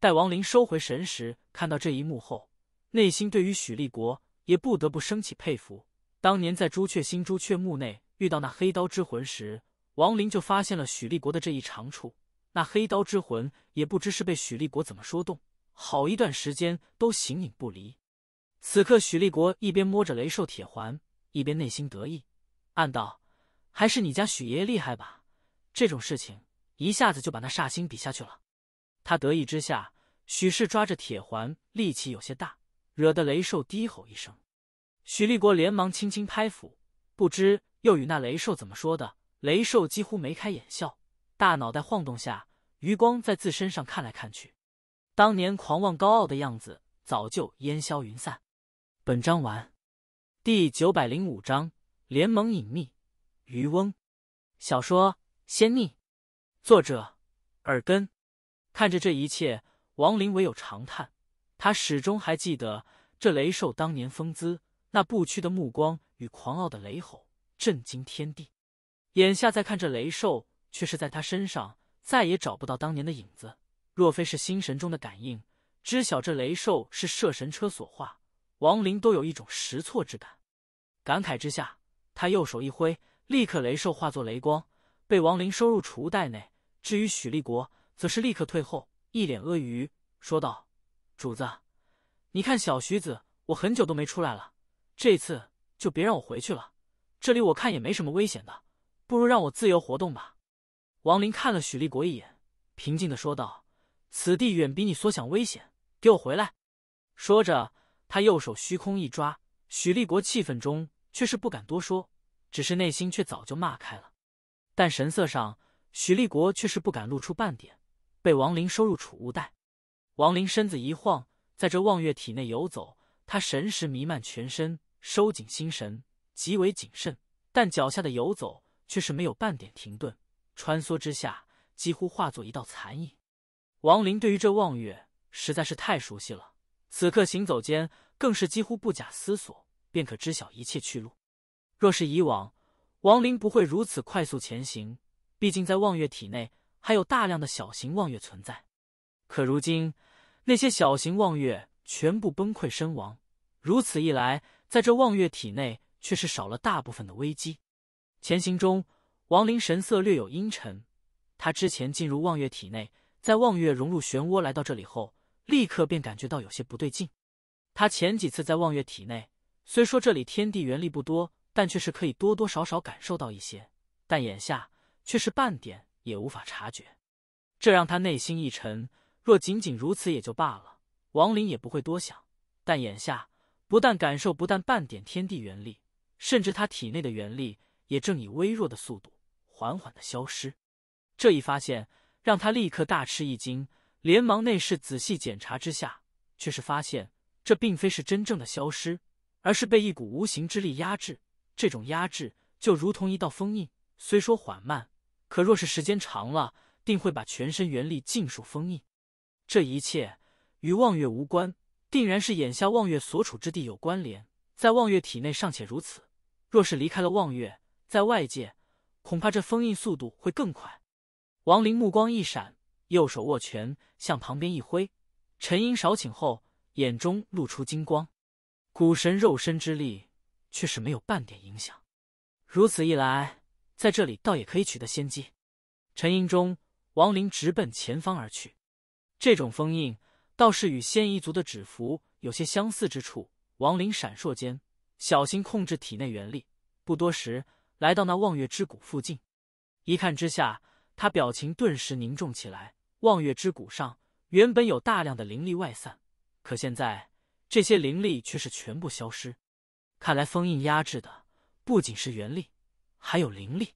待王林收回神识，看到这一幕后，内心对于许立国也不得不升起佩服。当年在朱雀星朱雀墓内遇到那黑刀之魂时，王林就发现了许立国的这一长处。那黑刀之魂也不知是被许立国怎么说动，好一段时间都形影不离。此刻，许立国一边摸着雷兽铁环，一边内心得意，暗道：“还是你家许爷爷厉害吧，这种事情一下子就把那煞星比下去了。”他得意之下，许氏抓着铁环，力气有些大，惹得雷兽低吼一声。许立国连忙轻轻拍抚，不知又与那雷兽怎么说的。雷兽几乎眉开眼笑，大脑袋晃动下，余光在自身上看来看去，当年狂妄高傲的样子早就烟消云散。本章完。第九百零五章：联盟隐秘。渔翁小说，仙逆，作者：耳根。看着这一切，王林唯有长叹。他始终还记得这雷兽当年风姿，那不屈的目光与狂傲的雷吼，震惊天地。眼下再看这雷兽，却是在他身上再也找不到当年的影子。若非是心神中的感应，知晓这雷兽是摄神车所化，王林都有一种识错之感。感慨之下，他右手一挥，立刻雷兽化作雷光，被王林收入储物袋内。至于许立国，则是立刻退后，一脸阿谀说道：“主子，你看小徐子，我很久都没出来了，这次就别让我回去了。这里我看也没什么危险的，不如让我自由活动吧。”王林看了许立国一眼，平静的说道：“此地远比你所想危险，给我回来！”说着，他右手虚空一抓，许立国气愤中却是不敢多说，只是内心却早就骂开了，但神色上，许立国却是不敢露出半点。被王林收入储物袋，王林身子一晃，在这望月体内游走。他神识弥漫全身，收紧心神，极为谨慎。但脚下的游走却是没有半点停顿，穿梭之下几乎化作一道残影。王林对于这望月实在是太熟悉了，此刻行走间更是几乎不假思索，便可知晓一切去路。若是以往，王林不会如此快速前行，毕竟在望月体内。还有大量的小型望月存在，可如今那些小型望月全部崩溃身亡。如此一来，在这望月体内却是少了大部分的危机。前行中，王林神色略有阴沉。他之前进入望月体内，在望月融入漩涡来到这里后，立刻便感觉到有些不对劲。他前几次在望月体内，虽说这里天地元力不多，但却是可以多多少少感受到一些，但眼下却是半点。也无法察觉，这让他内心一沉。若仅仅如此也就罢了，王林也不会多想。但眼下，不但感受不但半点天地元力，甚至他体内的元力也正以微弱的速度缓缓的消失。这一发现让他立刻大吃一惊，连忙内视仔细检查之下，却是发现这并非是真正的消失，而是被一股无形之力压制。这种压制就如同一道封印，虽说缓慢。可若是时间长了，定会把全身元力尽数封印。这一切与望月无关，定然是眼下望月所处之地有关联。在望月体内尚且如此，若是离开了望月，在外界，恐怕这封印速度会更快。王林目光一闪，右手握拳向旁边一挥，沉吟少顷后，眼中露出金光。古神肉身之力却是没有半点影响。如此一来。在这里倒也可以取得先机。沉吟中，王林直奔前方而去。这种封印倒是与仙遗族的纸符有些相似之处。王林闪烁间，小心控制体内元力。不多时，来到那望月之谷附近。一看之下，他表情顿时凝重起来。望月之谷上原本有大量的灵力外散，可现在这些灵力却是全部消失。看来封印压制的不仅是元力。还有灵力，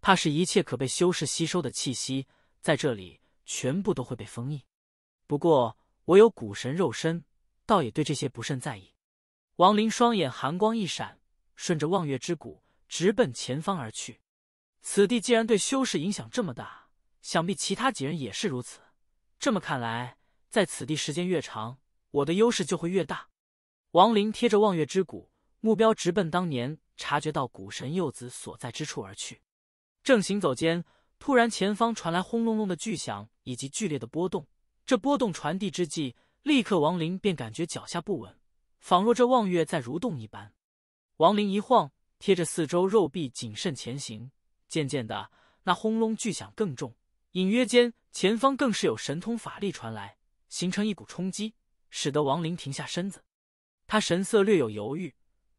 怕是一切可被修士吸收的气息，在这里全部都会被封印。不过我有古神肉身，倒也对这些不甚在意。王林双眼寒光一闪，顺着望月之谷直奔前方而去。此地既然对修士影响这么大，想必其他几人也是如此。这么看来，在此地时间越长，我的优势就会越大。王林贴着望月之谷，目标直奔当年。察觉到古神幼子所在之处而去，正行走间，突然前方传来轰隆隆的巨响以及剧烈的波动。这波动传递之际，立刻王林便感觉脚下不稳，仿若这望月在蠕动一般。王林一晃，贴着四周肉壁谨慎前行。渐渐的，那轰隆巨响更重，隐约间前方更是有神通法力传来，形成一股冲击，使得王林停下身子。他神色略有犹豫。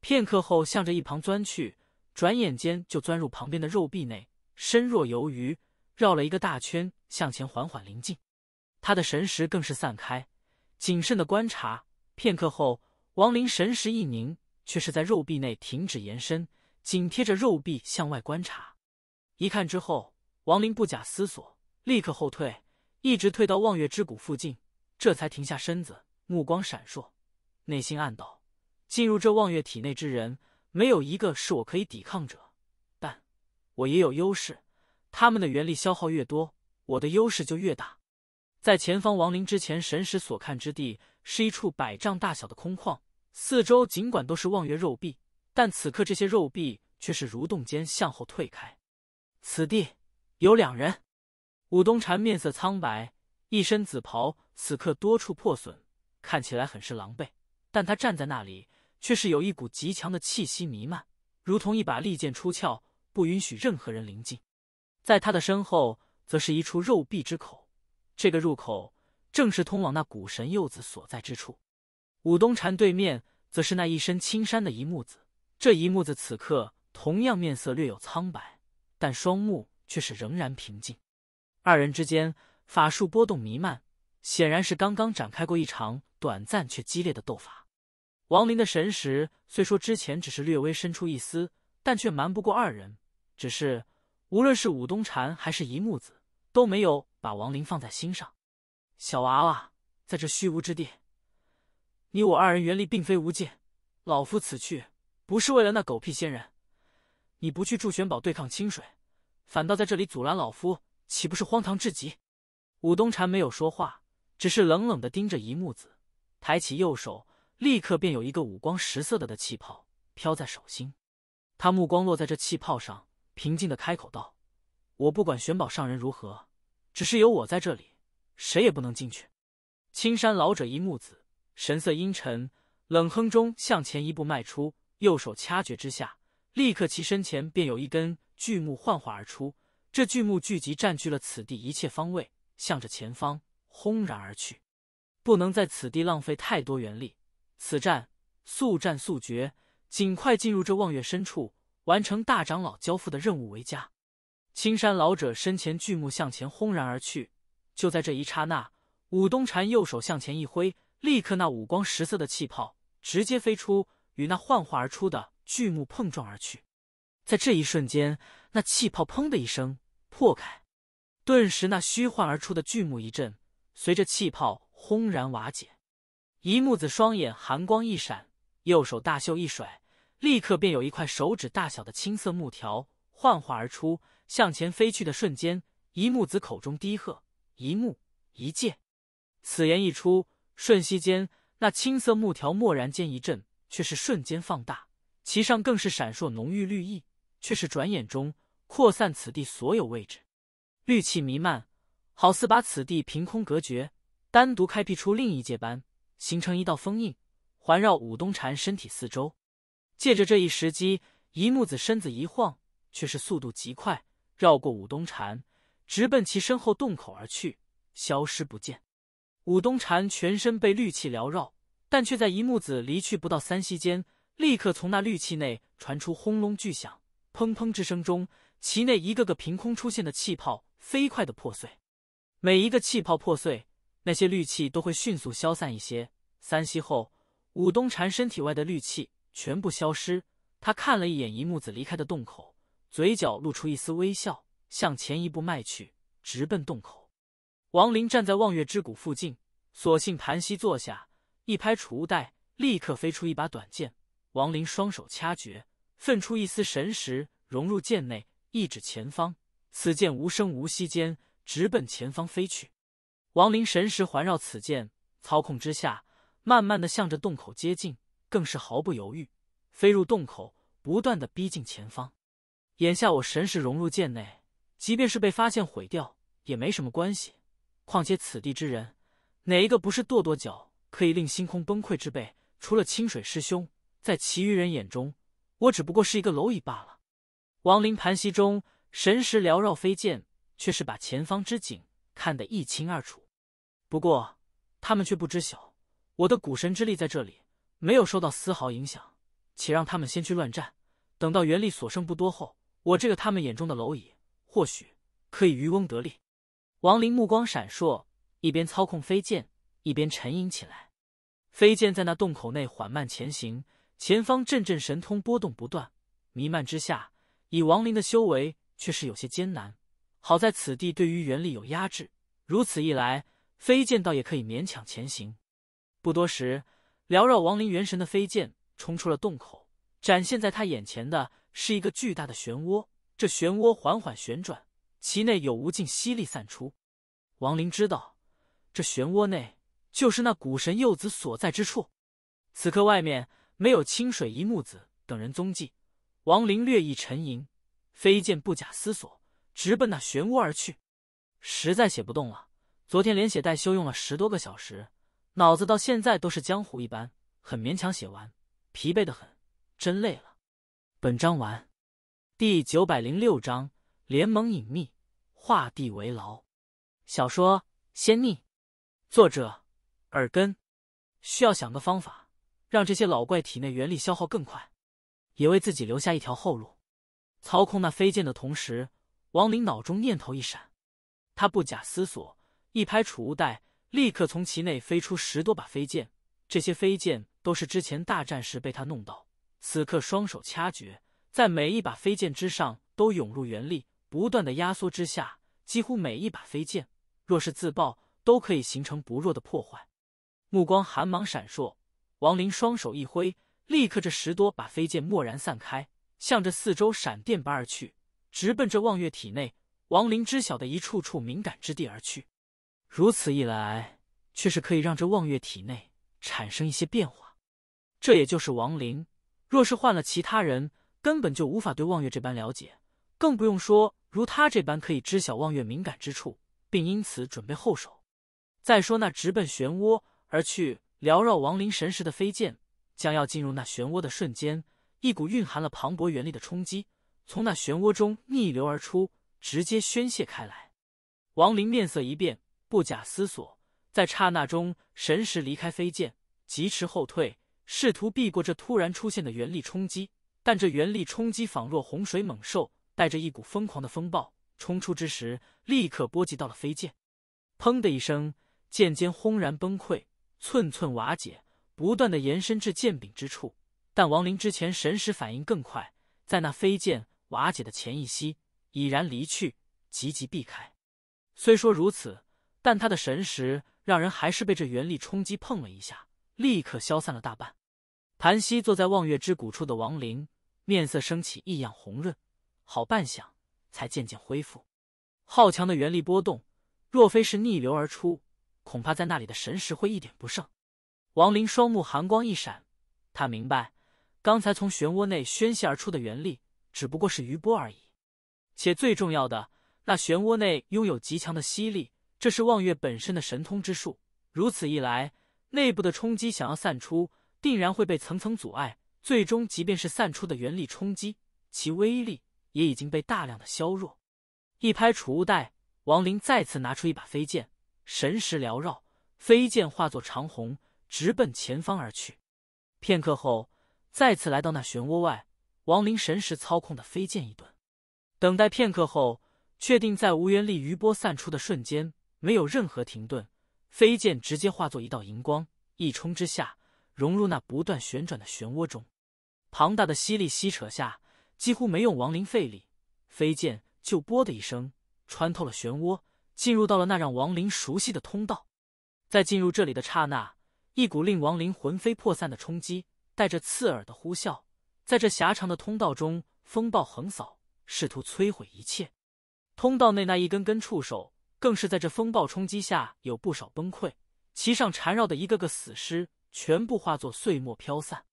片刻后，向着一旁钻去，转眼间就钻入旁边的肉壁内，身若游鱼，绕了一个大圈向前缓缓临近。他的神识更是散开，谨慎的观察。片刻后，王林神识一凝，却是在肉壁内停止延伸，紧贴着肉壁向外观察。一看之后，王林不假思索，立刻后退，一直退到望月之谷附近，这才停下身子，目光闪烁，内心暗道。进入这望月体内之人，没有一个是我可以抵抗者。但我也有优势，他们的元力消耗越多，我的优势就越大。在前方亡灵之前，神识所看之地是一处百丈大小的空旷，四周尽管都是望月肉壁，但此刻这些肉壁却是蠕动间向后退开。此地有两人，武东禅面色苍白，一身紫袍此刻多处破损，看起来很是狼狈，但他站在那里。却是有一股极强的气息弥漫，如同一把利剑出鞘，不允许任何人临近。在他的身后，则是一处肉壁之口，这个入口正是通往那古神幼子所在之处。武东禅对面，则是那一身青衫的一木子。这一木子此刻同样面色略有苍白，但双目却是仍然平静。二人之间法术波动弥漫，显然是刚刚展开过一场短暂却激烈的斗法。王林的神识虽说之前只是略微伸出一丝，但却瞒不过二人。只是无论是武东禅还是一木子，都没有把王林放在心上。小娃娃，在这虚无之地，你我二人原力并非无尽。老夫此去不是为了那狗屁仙人，你不去助玄宝对抗清水，反倒在这里阻拦老夫，岂不是荒唐至极？武东禅没有说话，只是冷冷的盯着一木子，抬起右手。立刻便有一个五光十色的的气泡飘在手心，他目光落在这气泡上，平静的开口道：“我不管玄宝上人如何，只是有我在这里，谁也不能进去。”青山老者一木子神色阴沉，冷哼中向前一步迈出，右手掐诀之下，立刻其身前便有一根巨木幻化而出，这巨木聚集占据了此地一切方位，向着前方轰然而去，不能在此地浪费太多元力。此战速战速决，尽快进入这望月深处，完成大长老交付的任务为佳。青山老者身前巨木向前轰然而去，就在这一刹那，武东禅右手向前一挥，立刻那五光十色的气泡直接飞出，与那幻化而出的巨木碰撞而去。在这一瞬间，那气泡砰的一声破开，顿时那虚幻而出的巨木一震，随着气泡轰然瓦解。一木子双眼寒光一闪，右手大袖一甩，立刻便有一块手指大小的青色木条幻化而出，向前飞去的瞬间，一木子口中低喝：“一木一界。”此言一出，瞬息间，那青色木条蓦然间一震，却是瞬间放大，其上更是闪烁浓郁绿意，却是转眼中扩散此地所有位置，绿气弥漫，好似把此地凭空隔绝，单独开辟出另一界般。形成一道封印，环绕武东禅身体四周。借着这一时机，一木子身子一晃，却是速度极快，绕过武东禅，直奔其身后洞口而去，消失不见。武东禅全身被绿气缭绕，但却在一木子离去不到三息间，立刻从那绿气内传出轰隆巨响，砰砰之声中，其内一个个凭空出现的气泡飞快的破碎，每一个气泡破碎。那些氯气都会迅速消散一些。三息后，武东禅身体外的氯气全部消失。他看了一眼一木子离开的洞口，嘴角露出一丝微笑，向前一步迈去，直奔洞口。王林站在望月之谷附近，索性盘膝坐下，一拍储物袋，立刻飞出一把短剑。王林双手掐诀，分出一丝神识融入剑内，一指前方，此剑无声无息间直奔前方飞去。王林神识环绕此剑，操控之下，慢慢的向着洞口接近，更是毫不犹豫，飞入洞口，不断的逼近前方。眼下我神识融入剑内，即便是被发现毁掉，也没什么关系。况且此地之人，哪一个不是跺跺脚可以令星空崩溃之辈？除了清水师兄，在其余人眼中，我只不过是一个蝼蚁罢了。王林盘膝中，神识缭绕飞剑，却是把前方之景看得一清二楚。不过，他们却不知晓我的古神之力在这里没有受到丝毫影响。且让他们先去乱战，等到元力所剩不多后，我这个他们眼中的蝼蚁，或许可以渔翁得利。王林目光闪烁，一边操控飞剑，一边沉吟起来。飞剑在那洞口内缓慢前行，前方阵阵神通波动不断弥漫之下，以王林的修为却是有些艰难。好在此地对于元力有压制，如此一来。飞剑倒也可以勉强前行。不多时，缭绕亡灵元神的飞剑冲出了洞口，展现在他眼前的，是一个巨大的漩涡。这漩涡缓缓旋转，其内有无尽吸力散出。亡灵知道，这漩涡内就是那古神幼子所在之处。此刻外面没有清水一木子等人踪迹，亡灵略一沉吟，飞剑不假思索，直奔那漩涡而去。实在写不动了。昨天连写带修用了十多个小时，脑子到现在都是江湖一般，很勉强写完，疲惫的很，真累了。本章完，第九百零六章：联盟隐秘，画地为牢。小说《仙逆》，作者：耳根。需要想个方法，让这些老怪体内元力消耗更快，也为自己留下一条后路。操控那飞剑的同时，王林脑中念头一闪，他不假思索。一拍储物袋，立刻从其内飞出十多把飞剑。这些飞剑都是之前大战时被他弄到，此刻双手掐诀，在每一把飞剑之上都涌入元力，不断的压缩之下，几乎每一把飞剑若是自爆，都可以形成不弱的破坏。目光寒芒闪烁，王林双手一挥，立刻这十多把飞剑蓦然散开，向着四周闪电般而去，直奔这望月体内王林知晓的一处处敏感之地而去。如此一来，却是可以让这望月体内产生一些变化。这也就是王灵，若是换了其他人，根本就无法对望月这般了解，更不用说如他这般可以知晓望月敏感之处，并因此准备后手。再说那直奔漩涡而去、缭绕王灵神识的飞剑，将要进入那漩涡的瞬间，一股蕴含了磅礴元力的冲击，从那漩涡中逆流而出，直接宣泄开来。王灵面色一变。不假思索，在刹那中，神识离开飞剑，疾驰后退，试图避过这突然出现的原力冲击。但这原力冲击仿若洪水猛兽，带着一股疯狂的风暴冲出之时，立刻波及到了飞剑。砰的一声，剑尖轰然崩溃，寸寸瓦解，不断的延伸至剑柄之处。但王林之前神识反应更快，在那飞剑瓦解的前一息，已然离去，急急避开。虽说如此。但他的神识让人还是被这原力冲击碰了一下，立刻消散了大半。盘膝坐在望月之谷处的王灵面色升起异样红润，好半晌才渐渐恢复。好强的原力波动，若非是逆流而出，恐怕在那里的神识会一点不剩。王灵双目寒光一闪，他明白，刚才从漩涡内宣泄而出的原力只不过是余波而已。且最重要的，那漩涡内拥有极强的吸力。这是望月本身的神通之术，如此一来，内部的冲击想要散出，定然会被层层阻碍。最终，即便是散出的原力冲击，其威力也已经被大量的削弱。一拍储物袋，王林再次拿出一把飞剑，神识缭绕，飞剑化作长虹，直奔前方而去。片刻后，再次来到那漩涡外，王林神识操控的飞剑一顿，等待片刻后，确定在无原力余波散出的瞬间。没有任何停顿，飞剑直接化作一道银光，一冲之下融入那不断旋转的漩涡中。庞大的吸力吸扯下，几乎没用亡灵费力，飞剑就啵的一声穿透了漩涡，进入到了那让亡灵熟悉的通道。在进入这里的刹那，一股令亡灵魂飞魄散的冲击带着刺耳的呼啸，在这狭长的通道中，风暴横扫，试图摧毁一切。通道内那一根根触手。更是在这风暴冲击下，有不少崩溃，其上缠绕的一个个死尸全部化作碎末飘散。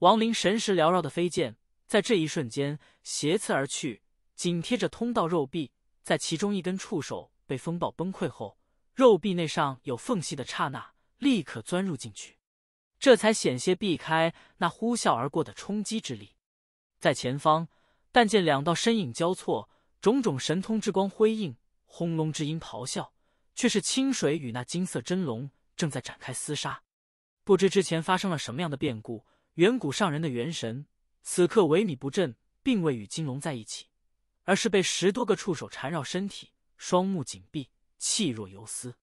王林神识缭绕的飞剑在这一瞬间斜刺而去，紧贴着通道肉壁，在其中一根触手被风暴崩溃后，肉壁内上有缝隙的刹那，立刻钻入进去，这才险些避开那呼啸而过的冲击之力。在前方，但见两道身影交错，种种神通之光辉映。轰隆之音咆哮，却是清水与那金色真龙正在展开厮杀。不知之前发生了什么样的变故，远古上人的元神此刻萎靡不振，并未与金龙在一起，而是被十多个触手缠绕身体，双目紧闭，气若游丝。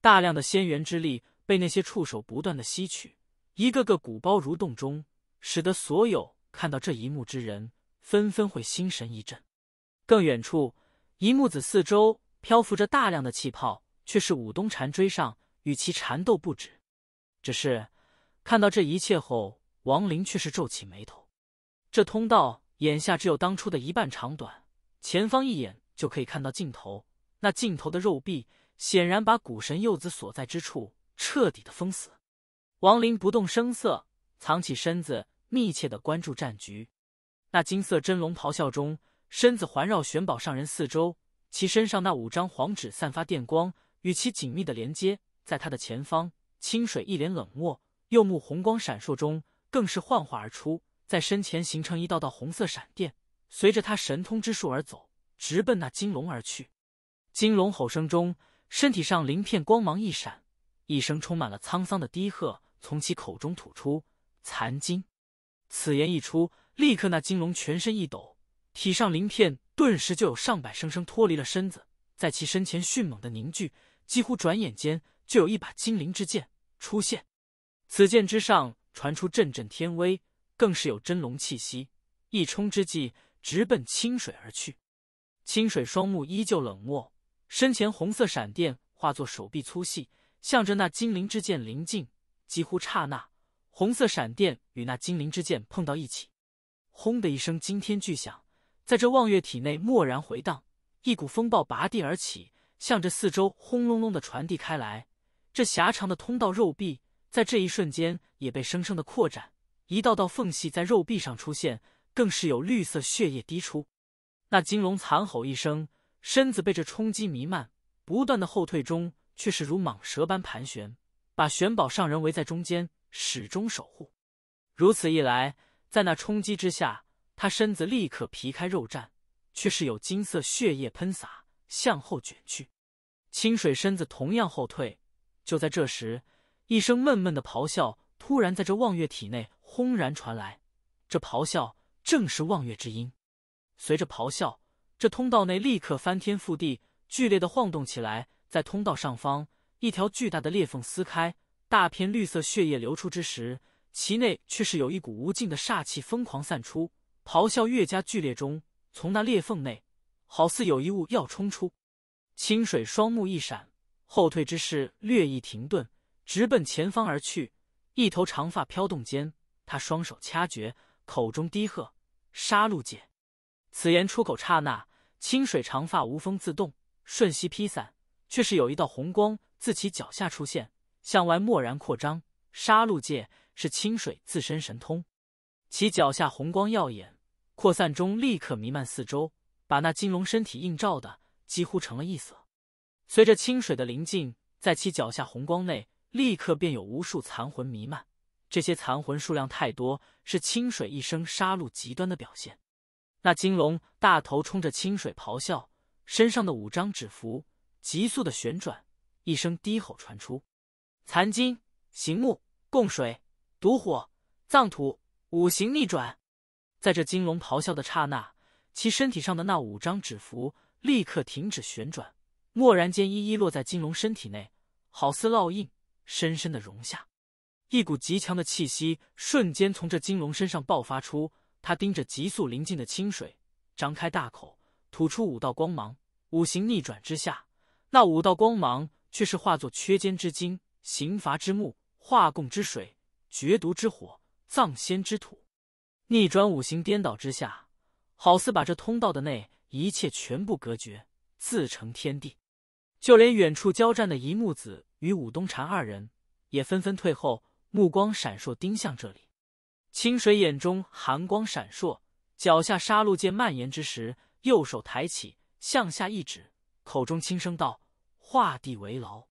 大量的仙元之力被那些触手不断的吸取，一个个鼓包蠕动中，使得所有看到这一幕之人纷纷会心神一震。更远处。一木子四周漂浮着大量的气泡，却是武东禅追上，与其缠斗不止。只是看到这一切后，王林却是皱起眉头。这通道眼下只有当初的一半长短，前方一眼就可以看到尽头。那尽头的肉壁显然把古神幼子所在之处彻底的封死。王林不动声色，藏起身子，密切的关注战局。那金色真龙咆哮中。身子环绕玄宝上人四周，其身上那五张黄纸散发电光，与其紧密的连接。在他的前方，清水一脸冷漠，右目红光闪烁中，更是幻化而出，在身前形成一道道红色闪电，随着他神通之术而走，直奔那金龙而去。金龙吼声中，身体上鳞片光芒一闪，一声充满了沧桑的低喝从其口中吐出：“残金。”此言一出，立刻那金龙全身一抖。体上鳞片顿时就有上百声声脱离了身子，在其身前迅猛的凝聚，几乎转眼间就有一把精灵之剑出现。此剑之上传出阵阵天威，更是有真龙气息。一冲之际，直奔清水而去。清水双目依旧冷漠，身前红色闪电化作手臂粗细，向着那精灵之剑临近。几乎刹那，红色闪电与那精灵之剑碰到一起，轰的一声惊天巨响。在这望月体内蓦然回荡，一股风暴拔地而起，向着四周轰隆隆的传递开来。这狭长的通道肉壁，在这一瞬间也被生生的扩展，一道道缝隙在肉壁上出现，更是有绿色血液滴出。那金龙惨吼一声，身子被这冲击弥漫，不断的后退中，却是如蟒蛇般盘旋，把玄宝上人围在中间，始终守护。如此一来，在那冲击之下。他身子立刻皮开肉绽，却是有金色血液喷洒，向后卷去。清水身子同样后退。就在这时，一声闷闷的咆哮突然在这望月体内轰然传来。这咆哮正是望月之音。随着咆哮，这通道内立刻翻天覆地，剧烈的晃动起来。在通道上方，一条巨大的裂缝撕开，大片绿色血液流出之时，其内却是有一股无尽的煞气疯狂散出。咆哮越加剧烈中，从那裂缝内，好似有一物要冲出。清水双目一闪，后退之势略一停顿，直奔前方而去。一头长发飘动间，他双手掐诀，口中低喝：“杀戮界！”此言出口刹那，清水长发无风自动，瞬息披散，却是有一道红光自其脚下出现，向外蓦然扩张。杀戮界是清水自身神通，其脚下红光耀眼。扩散中，立刻弥漫四周，把那金龙身体映照的几乎成了异色。随着清水的临近，在其脚下红光内，立刻便有无数残魂弥漫。这些残魂数量太多，是清水一生杀戮极端的表现。那金龙大头冲着清水咆哮，身上的五张纸符急速的旋转，一声低吼传出：“残金、行木、供水、毒火、藏土，五行逆转。”在这金龙咆哮的刹那，其身体上的那五张纸符立刻停止旋转，蓦然间一一落在金龙身体内，好似烙印，深深的融下。一股极强的气息瞬间从这金龙身上爆发出，他盯着急速临近的清水，张开大口，吐出五道光芒。五行逆转之下，那五道光芒却是化作缺间之金、刑罚之木、化供之水、绝毒之火、葬仙之土。逆转五行颠倒之下，好似把这通道的内一切全部隔绝，自成天地。就连远处交战的一木子与武东禅二人，也纷纷退后，目光闪烁，盯向这里。清水眼中寒光闪烁，脚下杀戮界蔓延之时，右手抬起，向下一指，口中轻声道：“画地为牢。”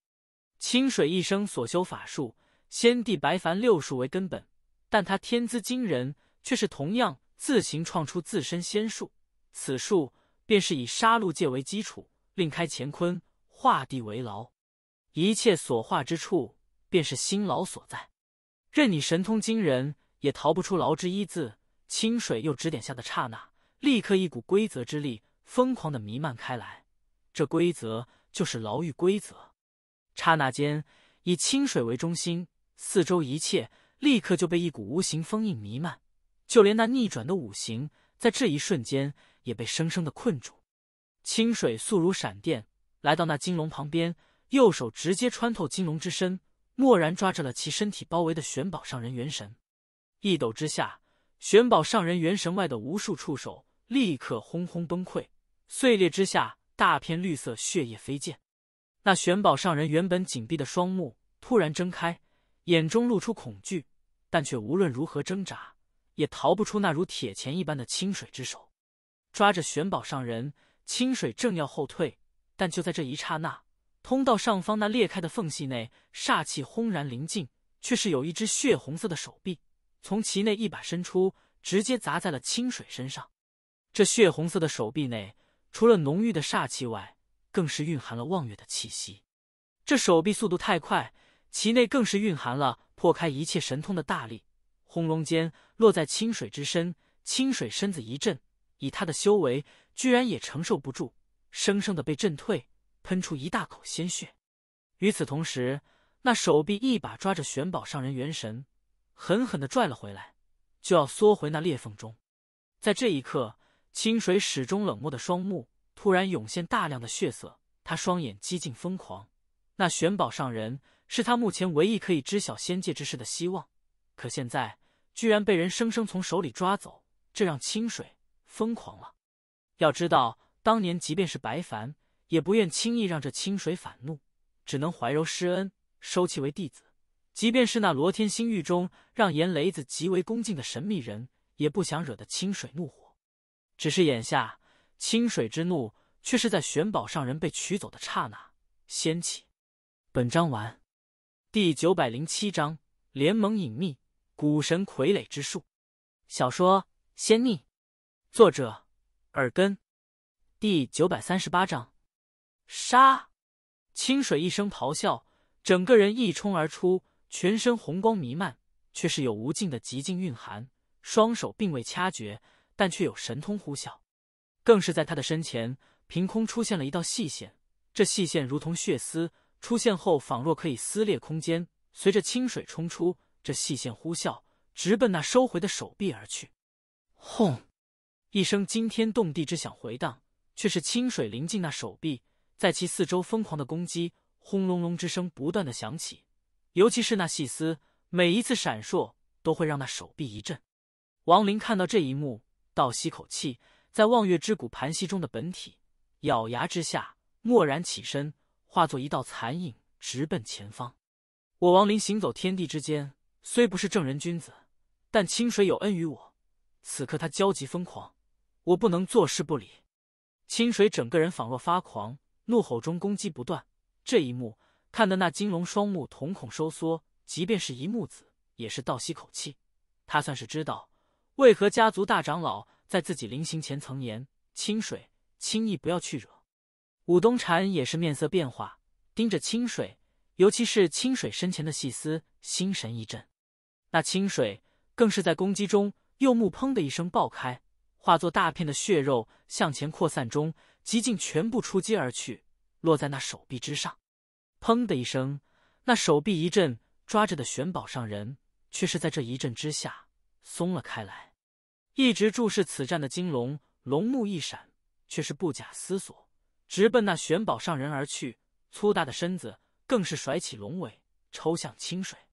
清水一生所修法术，先帝白凡六术为根本，但他天资惊人。却是同样自行创出自身仙术，此术便是以杀戮界为基础，另开乾坤，画地为牢，一切所化之处便是新牢所在。任你神通惊人，也逃不出牢之一字。清水又指点下的刹那，立刻一股规则之力疯狂的弥漫开来，这规则就是牢狱规则。刹那间，以清水为中心，四周一切立刻就被一股无形封印弥漫。就连那逆转的五行，在这一瞬间也被生生的困住。清水速如闪电，来到那金龙旁边，右手直接穿透金龙之身，蓦然抓着了其身体包围的玄宝上人元神。一抖之下，玄宝上人元神外的无数触手立刻轰轰崩溃碎裂之下，大片绿色血液飞溅。那玄宝上人原本紧闭的双目突然睁开，眼中露出恐惧，但却无论如何挣扎。也逃不出那如铁钳一般的清水之手，抓着玄宝上人。清水正要后退，但就在这一刹那，通道上方那裂开的缝隙内，煞气轰然临近，却是有一只血红色的手臂从其内一把伸出，直接砸在了清水身上。这血红色的手臂内，除了浓郁的煞气外，更是蕴含了望月的气息。这手臂速度太快，其内更是蕴含了破开一切神通的大力。轰隆间落在清水之身，清水身子一震，以他的修为居然也承受不住，生生的被震退，喷出一大口鲜血。与此同时，那手臂一把抓着玄宝上人元神，狠狠的拽了回来，就要缩回那裂缝中。在这一刻，清水始终冷漠的双目突然涌现大量的血色，他双眼几近疯狂。那玄宝上人是他目前唯一可以知晓仙界之事的希望，可现在。居然被人生生从手里抓走，这让清水疯狂了。要知道，当年即便是白凡，也不愿轻易让这清水反怒，只能怀柔施恩，收其为弟子。即便是那罗天星域中让严雷子极为恭敬的神秘人，也不想惹得清水怒火。只是眼下，清水之怒却是在玄宝上人被取走的刹那掀起。本章完。第九百零七章：联盟隐秘。《古神傀儡之术》小说，仙逆，作者耳根，第九百三十八章，杀！清水一声咆哮，整个人一冲而出，全身红光弥漫，却是有无尽的极境蕴含。双手并未掐诀，但却有神通呼啸。更是在他的身前，凭空出现了一道细线。这细线如同血丝，出现后仿若可以撕裂空间。随着清水冲出。这细线呼啸，直奔那收回的手臂而去。轰！一声惊天动地之响回荡，却是清水临近那手臂，在其四周疯狂的攻击。轰隆隆之声不断的响起，尤其是那细丝，每一次闪烁都会让那手臂一震。王林看到这一幕，倒吸口气，在望月之谷盘膝中的本体，咬牙之下蓦然起身，化作一道残影，直奔前方。我王林行走天地之间。虽不是正人君子，但清水有恩于我。此刻他焦急疯狂，我不能坐视不理。清水整个人仿若发狂，怒吼中攻击不断。这一幕看得那金龙双目瞳孔收缩，即便是一木子也是倒吸口气。他算是知道为何家族大长老在自己临行前曾言：“清水轻易不要去惹。”武东禅也是面色变化，盯着清水，尤其是清水身前的细丝，心神一震。那清水更是在攻击中右目砰的一声爆开，化作大片的血肉向前扩散中，极尽全部出击而去，落在那手臂之上。砰的一声，那手臂一震，抓着的玄宝上人却是在这一震之下松了开来。一直注视此战的金龙，龙目一闪，却是不假思索，直奔那玄宝上人而去，粗大的身子更是甩起龙尾，抽向清水。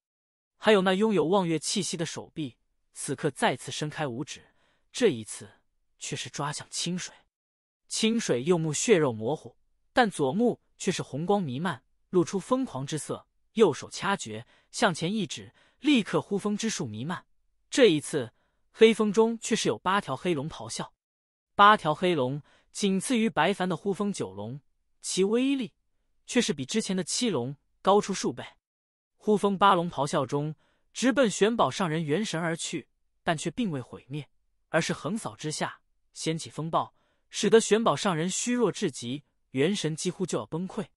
还有那拥有望月气息的手臂，此刻再次伸开五指，这一次却是抓向清水。清水右目血肉模糊，但左目却是红光弥漫，露出疯狂之色。右手掐诀，向前一指，立刻呼风之术弥漫。这一次，黑风中却是有八条黑龙咆哮。八条黑龙，仅次于白凡的呼风九龙，其威力却是比之前的七龙高出数倍。呼风八龙咆哮中，直奔玄宝上人元神而去，但却并未毁灭，而是横扫之下掀起风暴，使得玄宝上人虚弱至极，元神几乎就要崩溃。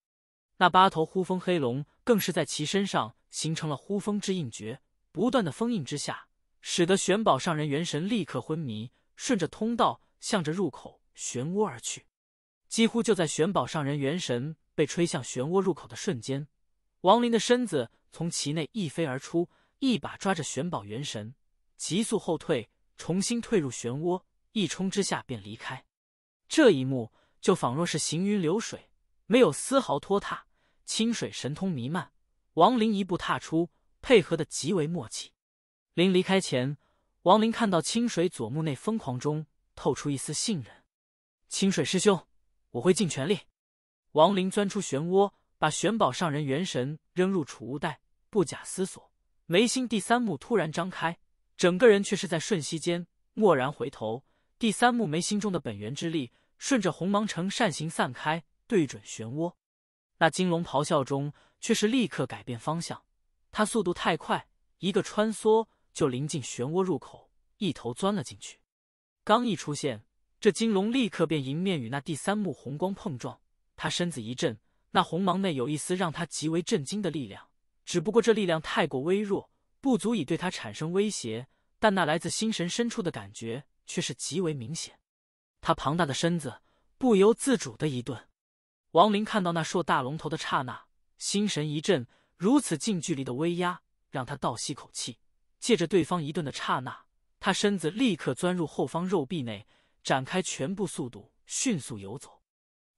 那八头呼风黑龙更是在其身上形成了呼风之印诀，不断的封印之下，使得玄宝上人元神立刻昏迷，顺着通道向着入口漩涡而去。几乎就在玄宝上人元神被吹向漩涡入口的瞬间，王林的身子。从其内一飞而出，一把抓着玄宝元神，急速后退，重新退入漩涡，一冲之下便离开。这一幕就仿若是行云流水，没有丝毫拖沓。清水神通弥漫，王林一步踏出，配合的极为默契。临离开前，王林看到清水左目内疯狂中透出一丝信任：“清水师兄，我会尽全力。”王林钻出漩涡。把玄宝上人元神扔入储物袋，不假思索，眉心第三目突然张开，整个人却是在瞬息间蓦然回头。第三目眉心中的本源之力顺着红芒呈扇形散开，对准漩涡。那金龙咆哮中，却是立刻改变方向。它速度太快，一个穿梭就临近漩涡入口，一头钻了进去。刚一出现，这金龙立刻便迎面与那第三目红光碰撞，他身子一震。那红芒内有一丝让他极为震惊的力量，只不过这力量太过微弱，不足以对他产生威胁。但那来自心神深处的感觉却是极为明显。他庞大的身子不由自主的一顿。王林看到那硕大龙头的刹那，心神一震。如此近距离的威压让他倒吸口气。借着对方一顿的刹那，他身子立刻钻入后方肉壁内，展开全部速度，迅速游走，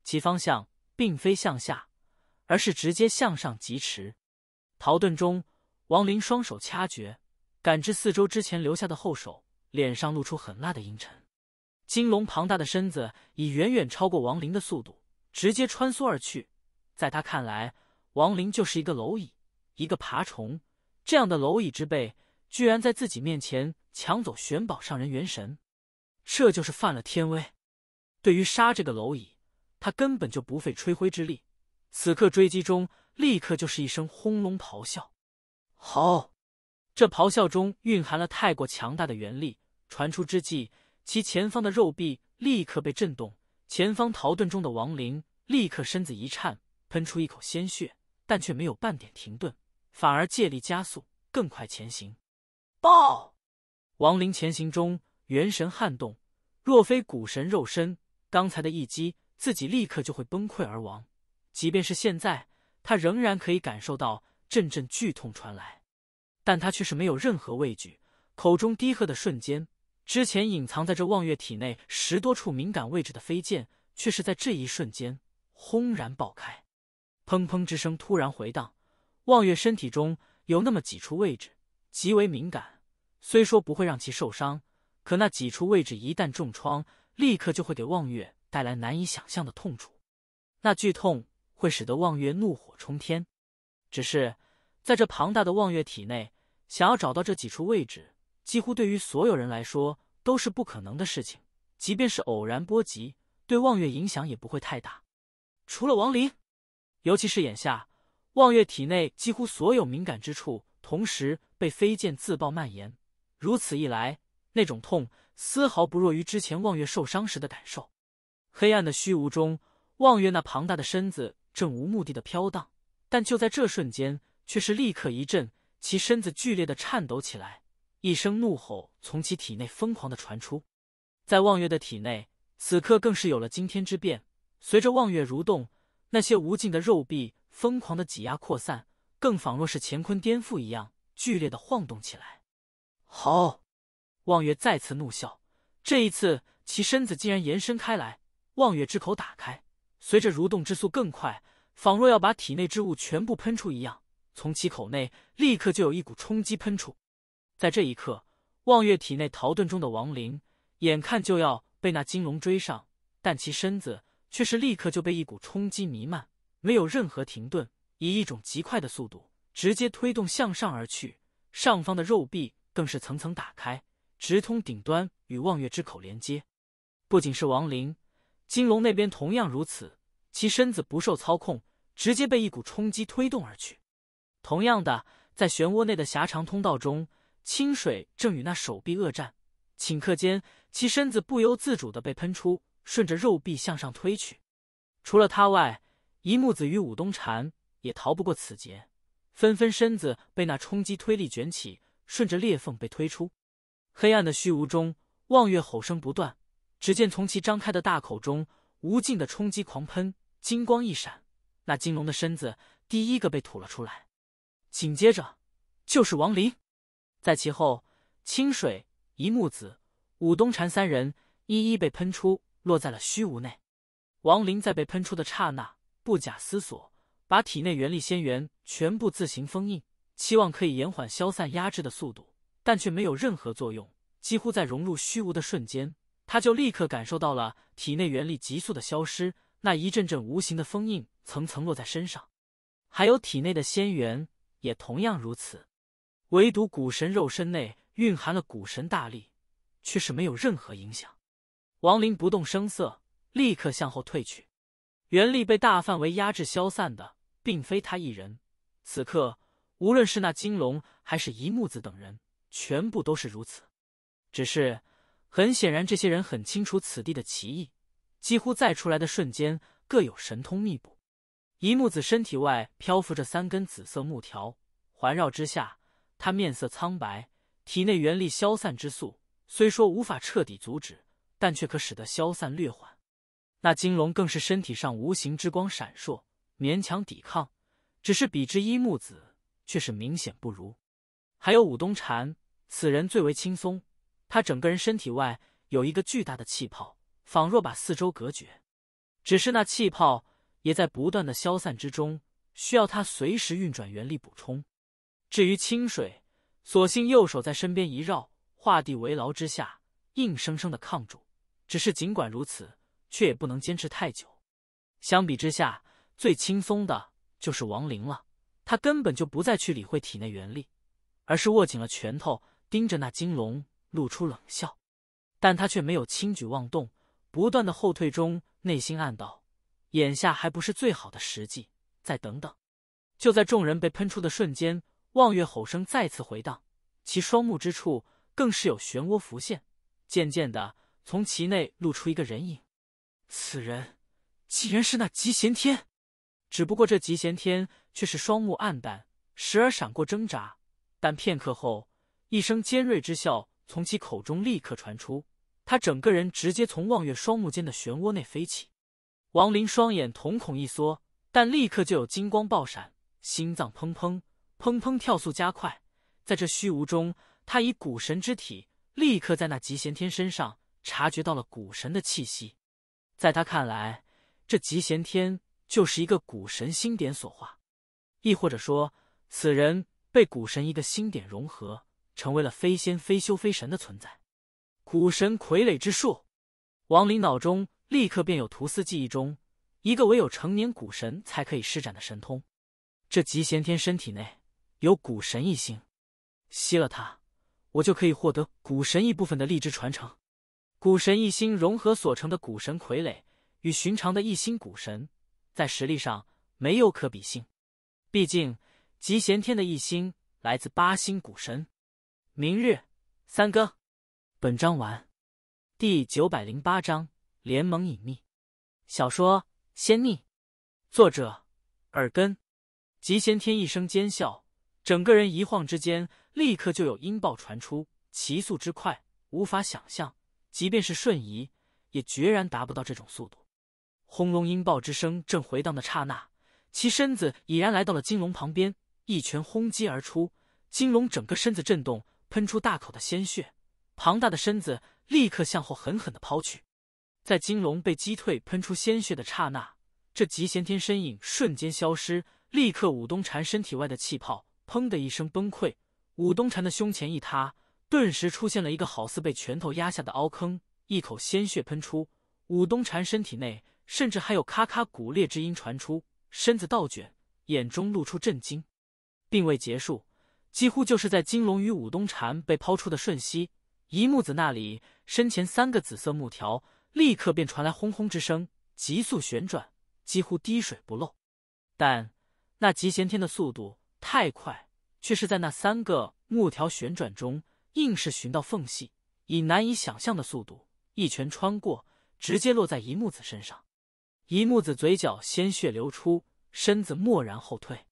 其方向。并非向下，而是直接向上疾驰。逃遁中，王林双手掐诀，感知四周之前留下的后手，脸上露出狠辣的阴沉。金龙庞大的身子已远远超过王林的速度，直接穿梭而去。在他看来，王林就是一个蝼蚁，一个爬虫。这样的蝼蚁之辈，居然在自己面前抢走玄宝上人元神，这就是犯了天威。对于杀这个蝼蚁。他根本就不费吹灰之力，此刻追击中，立刻就是一声轰隆咆哮。好，这咆哮中蕴含了太过强大的元力，传出之际，其前方的肉壁立刻被震动，前方逃遁中的亡灵立刻身子一颤，喷出一口鲜血，但却没有半点停顿，反而借力加速，更快前行。爆！亡灵前行中，元神撼动，若非古神肉身，刚才的一击。自己立刻就会崩溃而亡，即便是现在，他仍然可以感受到阵阵剧痛传来，但他却是没有任何畏惧。口中低喝的瞬间，之前隐藏在这望月体内十多处敏感位置的飞剑，却是在这一瞬间轰然爆开，砰砰之声突然回荡。望月身体中有那么几处位置极为敏感，虽说不会让其受伤，可那几处位置一旦重创，立刻就会给望月。带来难以想象的痛楚，那剧痛会使得望月怒火冲天。只是在这庞大的望月体内，想要找到这几处位置，几乎对于所有人来说都是不可能的事情。即便是偶然波及，对望月影响也不会太大。除了王林，尤其是眼下，望月体内几乎所有敏感之处同时被飞剑自爆蔓延，如此一来，那种痛丝毫不弱于之前望月受伤时的感受。黑暗的虚无中，望月那庞大的身子正无目的的飘荡，但就在这瞬间，却是立刻一震，其身子剧烈的颤抖起来，一声怒吼从其体内疯狂的传出。在望月的体内，此刻更是有了惊天之变，随着望月蠕动，那些无尽的肉臂疯狂的挤压扩散，更仿若是乾坤颠覆一样，剧烈的晃动起来。好，望月再次怒笑，这一次其身子竟然延伸开来。望月之口打开，随着蠕动之速更快，仿若要把体内之物全部喷出一样。从其口内立刻就有一股冲击喷出。在这一刻，望月体内逃遁中的亡灵眼看就要被那金龙追上，但其身子却是立刻就被一股冲击弥漫，没有任何停顿，以一种极快的速度直接推动向上而去。上方的肉壁更是层层打开，直通顶端与望月之口连接。不仅是亡灵。金龙那边同样如此，其身子不受操控，直接被一股冲击推动而去。同样的，在漩涡内的狭长通道中，清水正与那手臂恶战，顷刻间其身子不由自主的被喷出，顺着肉壁向上推去。除了他外，一木子与武东禅也逃不过此劫，纷纷身子被那冲击推力卷起，顺着裂缝被推出。黑暗的虚无中，望月吼声不断。只见从其张开的大口中，无尽的冲击狂喷，金光一闪，那金龙的身子第一个被吐了出来，紧接着就是王林，在其后，清水一木子武东禅三人一一被喷出，落在了虚无内。王林在被喷出的刹那，不假思索，把体内元力仙元全部自行封印，期望可以延缓消散压制的速度，但却没有任何作用，几乎在融入虚无的瞬间。他就立刻感受到了体内元力急速的消失，那一阵阵无形的封印层层落在身上，还有体内的仙元也同样如此。唯独古神肉身内蕴含了古神大力，却是没有任何影响。王林不动声色，立刻向后退去。元力被大范围压制消散的，并非他一人。此刻，无论是那金龙，还是一木子等人，全部都是如此。只是。很显然，这些人很清楚此地的奇异，几乎在出来的瞬间各有神通密布。一木子身体外漂浮着三根紫色木条，环绕之下，他面色苍白，体内元力消散之速虽说无法彻底阻止，但却可使得消散略缓。那金龙更是身体上无形之光闪烁，勉强抵抗，只是比之一木子却是明显不如。还有武东禅，此人最为轻松。他整个人身体外有一个巨大的气泡，仿若把四周隔绝。只是那气泡也在不断的消散之中，需要他随时运转元力补充。至于清水，索性右手在身边一绕，画地为牢之下，硬生生的抗住。只是尽管如此，却也不能坚持太久。相比之下，最轻松的就是王林了。他根本就不再去理会体内元力，而是握紧了拳头，盯着那金龙。露出冷笑，但他却没有轻举妄动，不断的后退中，内心暗道：眼下还不是最好的时机，再等等。就在众人被喷出的瞬间，望月吼声再次回荡，其双目之处更是有漩涡浮现，渐渐的从其内露出一个人影。此人竟然是那吉贤天，只不过这吉贤天却是双目暗淡，时而闪过挣扎，但片刻后，一声尖锐之笑。从其口中立刻传出，他整个人直接从望月双目间的漩涡内飞起。王林双眼瞳孔一缩，但立刻就有金光爆闪，心脏砰砰砰砰跳速加快。在这虚无中，他以古神之体，立刻在那极贤天身上察觉到了古神的气息。在他看来，这极贤天就是一个古神星点所化，亦或者说，此人被古神一个星点融合。成为了非仙非修非神的存在，古神傀儡之术，王林脑中立刻便有图斯记忆中一个唯有成年古神才可以施展的神通。这极贤天身体内有古神一星，吸了它，我就可以获得古神一部分的力之传承。古神一星融合所成的古神傀儡与寻常的一星古神，在实力上没有可比性，毕竟极贤天的一星来自八星古神。明日三更，本章完。第九百零八章：联盟隐秘。小说《仙逆》，作者：耳根。极先天一声尖笑，整个人一晃之间，立刻就有音爆传出，其速之快，无法想象，即便是瞬移，也决然达不到这种速度。轰隆！音爆之声正回荡的刹那，其身子已然来到了金龙旁边，一拳轰击而出，金龙整个身子震动。喷出大口的鲜血，庞大的身子立刻向后狠狠的抛去。在金龙被击退、喷出鲜血的刹那，这极贤天身影瞬间消失，立刻武东禅身体外的气泡“砰”的一声崩溃，武东禅的胸前一塌，顿时出现了一个好似被拳头压下的凹坑，一口鲜血喷出。武东禅身体内甚至还有咔咔骨裂之音传出，身子倒卷，眼中露出震惊，并未结束。几乎就是在金龙与武东禅被抛出的瞬息，一木子那里身前三个紫色木条立刻便传来轰轰之声，急速旋转，几乎滴水不漏。但那极贤天的速度太快，却是在那三个木条旋转中硬是寻到缝隙，以难以想象的速度一拳穿过，直接落在一木子身上。一木子嘴角鲜血流出，身子蓦然后退。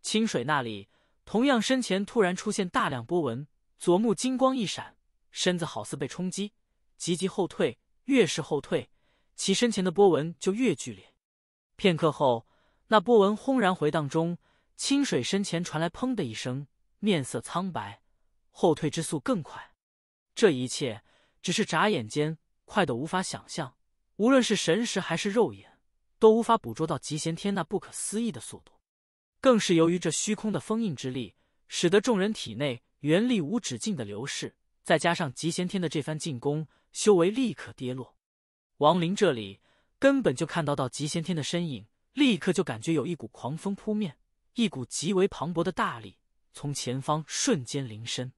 清水那里。同样，身前突然出现大量波纹，左目金光一闪，身子好似被冲击，急急后退。越是后退，其身前的波纹就越剧烈。片刻后，那波纹轰然回荡中，清水身前传来“砰”的一声，面色苍白，后退之速更快。这一切只是眨眼间，快的无法想象，无论是神识还是肉眼，都无法捕捉到极贤天那不可思议的速度。更是由于这虚空的封印之力，使得众人体内元力无止境的流逝，再加上极贤天的这番进攻，修为立刻跌落。王林这里根本就看到到极贤天的身影，立刻就感觉有一股狂风扑面，一股极为磅礴的大力从前方瞬间临身。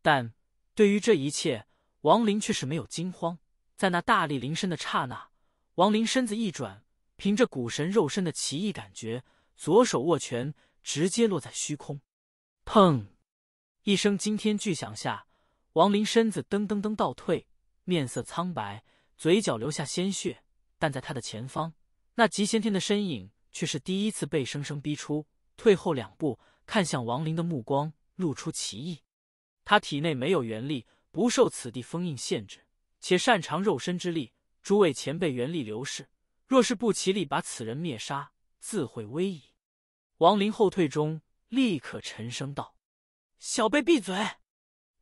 但对于这一切，王林却是没有惊慌。在那大力临身的刹那，王林身子一转，凭着古神肉身的奇异感觉。左手握拳，直接落在虚空，砰！一声惊天巨响下，王林身子噔噔噔倒退，面色苍白，嘴角流下鲜血。但在他的前方，那极先天的身影却是第一次被生生逼出，退后两步，看向王林的目光露出奇异。他体内没有元力，不受此地封印限制，且擅长肉身之力。诸位前辈，元力流逝，若是不齐力把此人灭杀。自会威仪，王林后退中，立刻沉声道：“小辈，闭嘴！”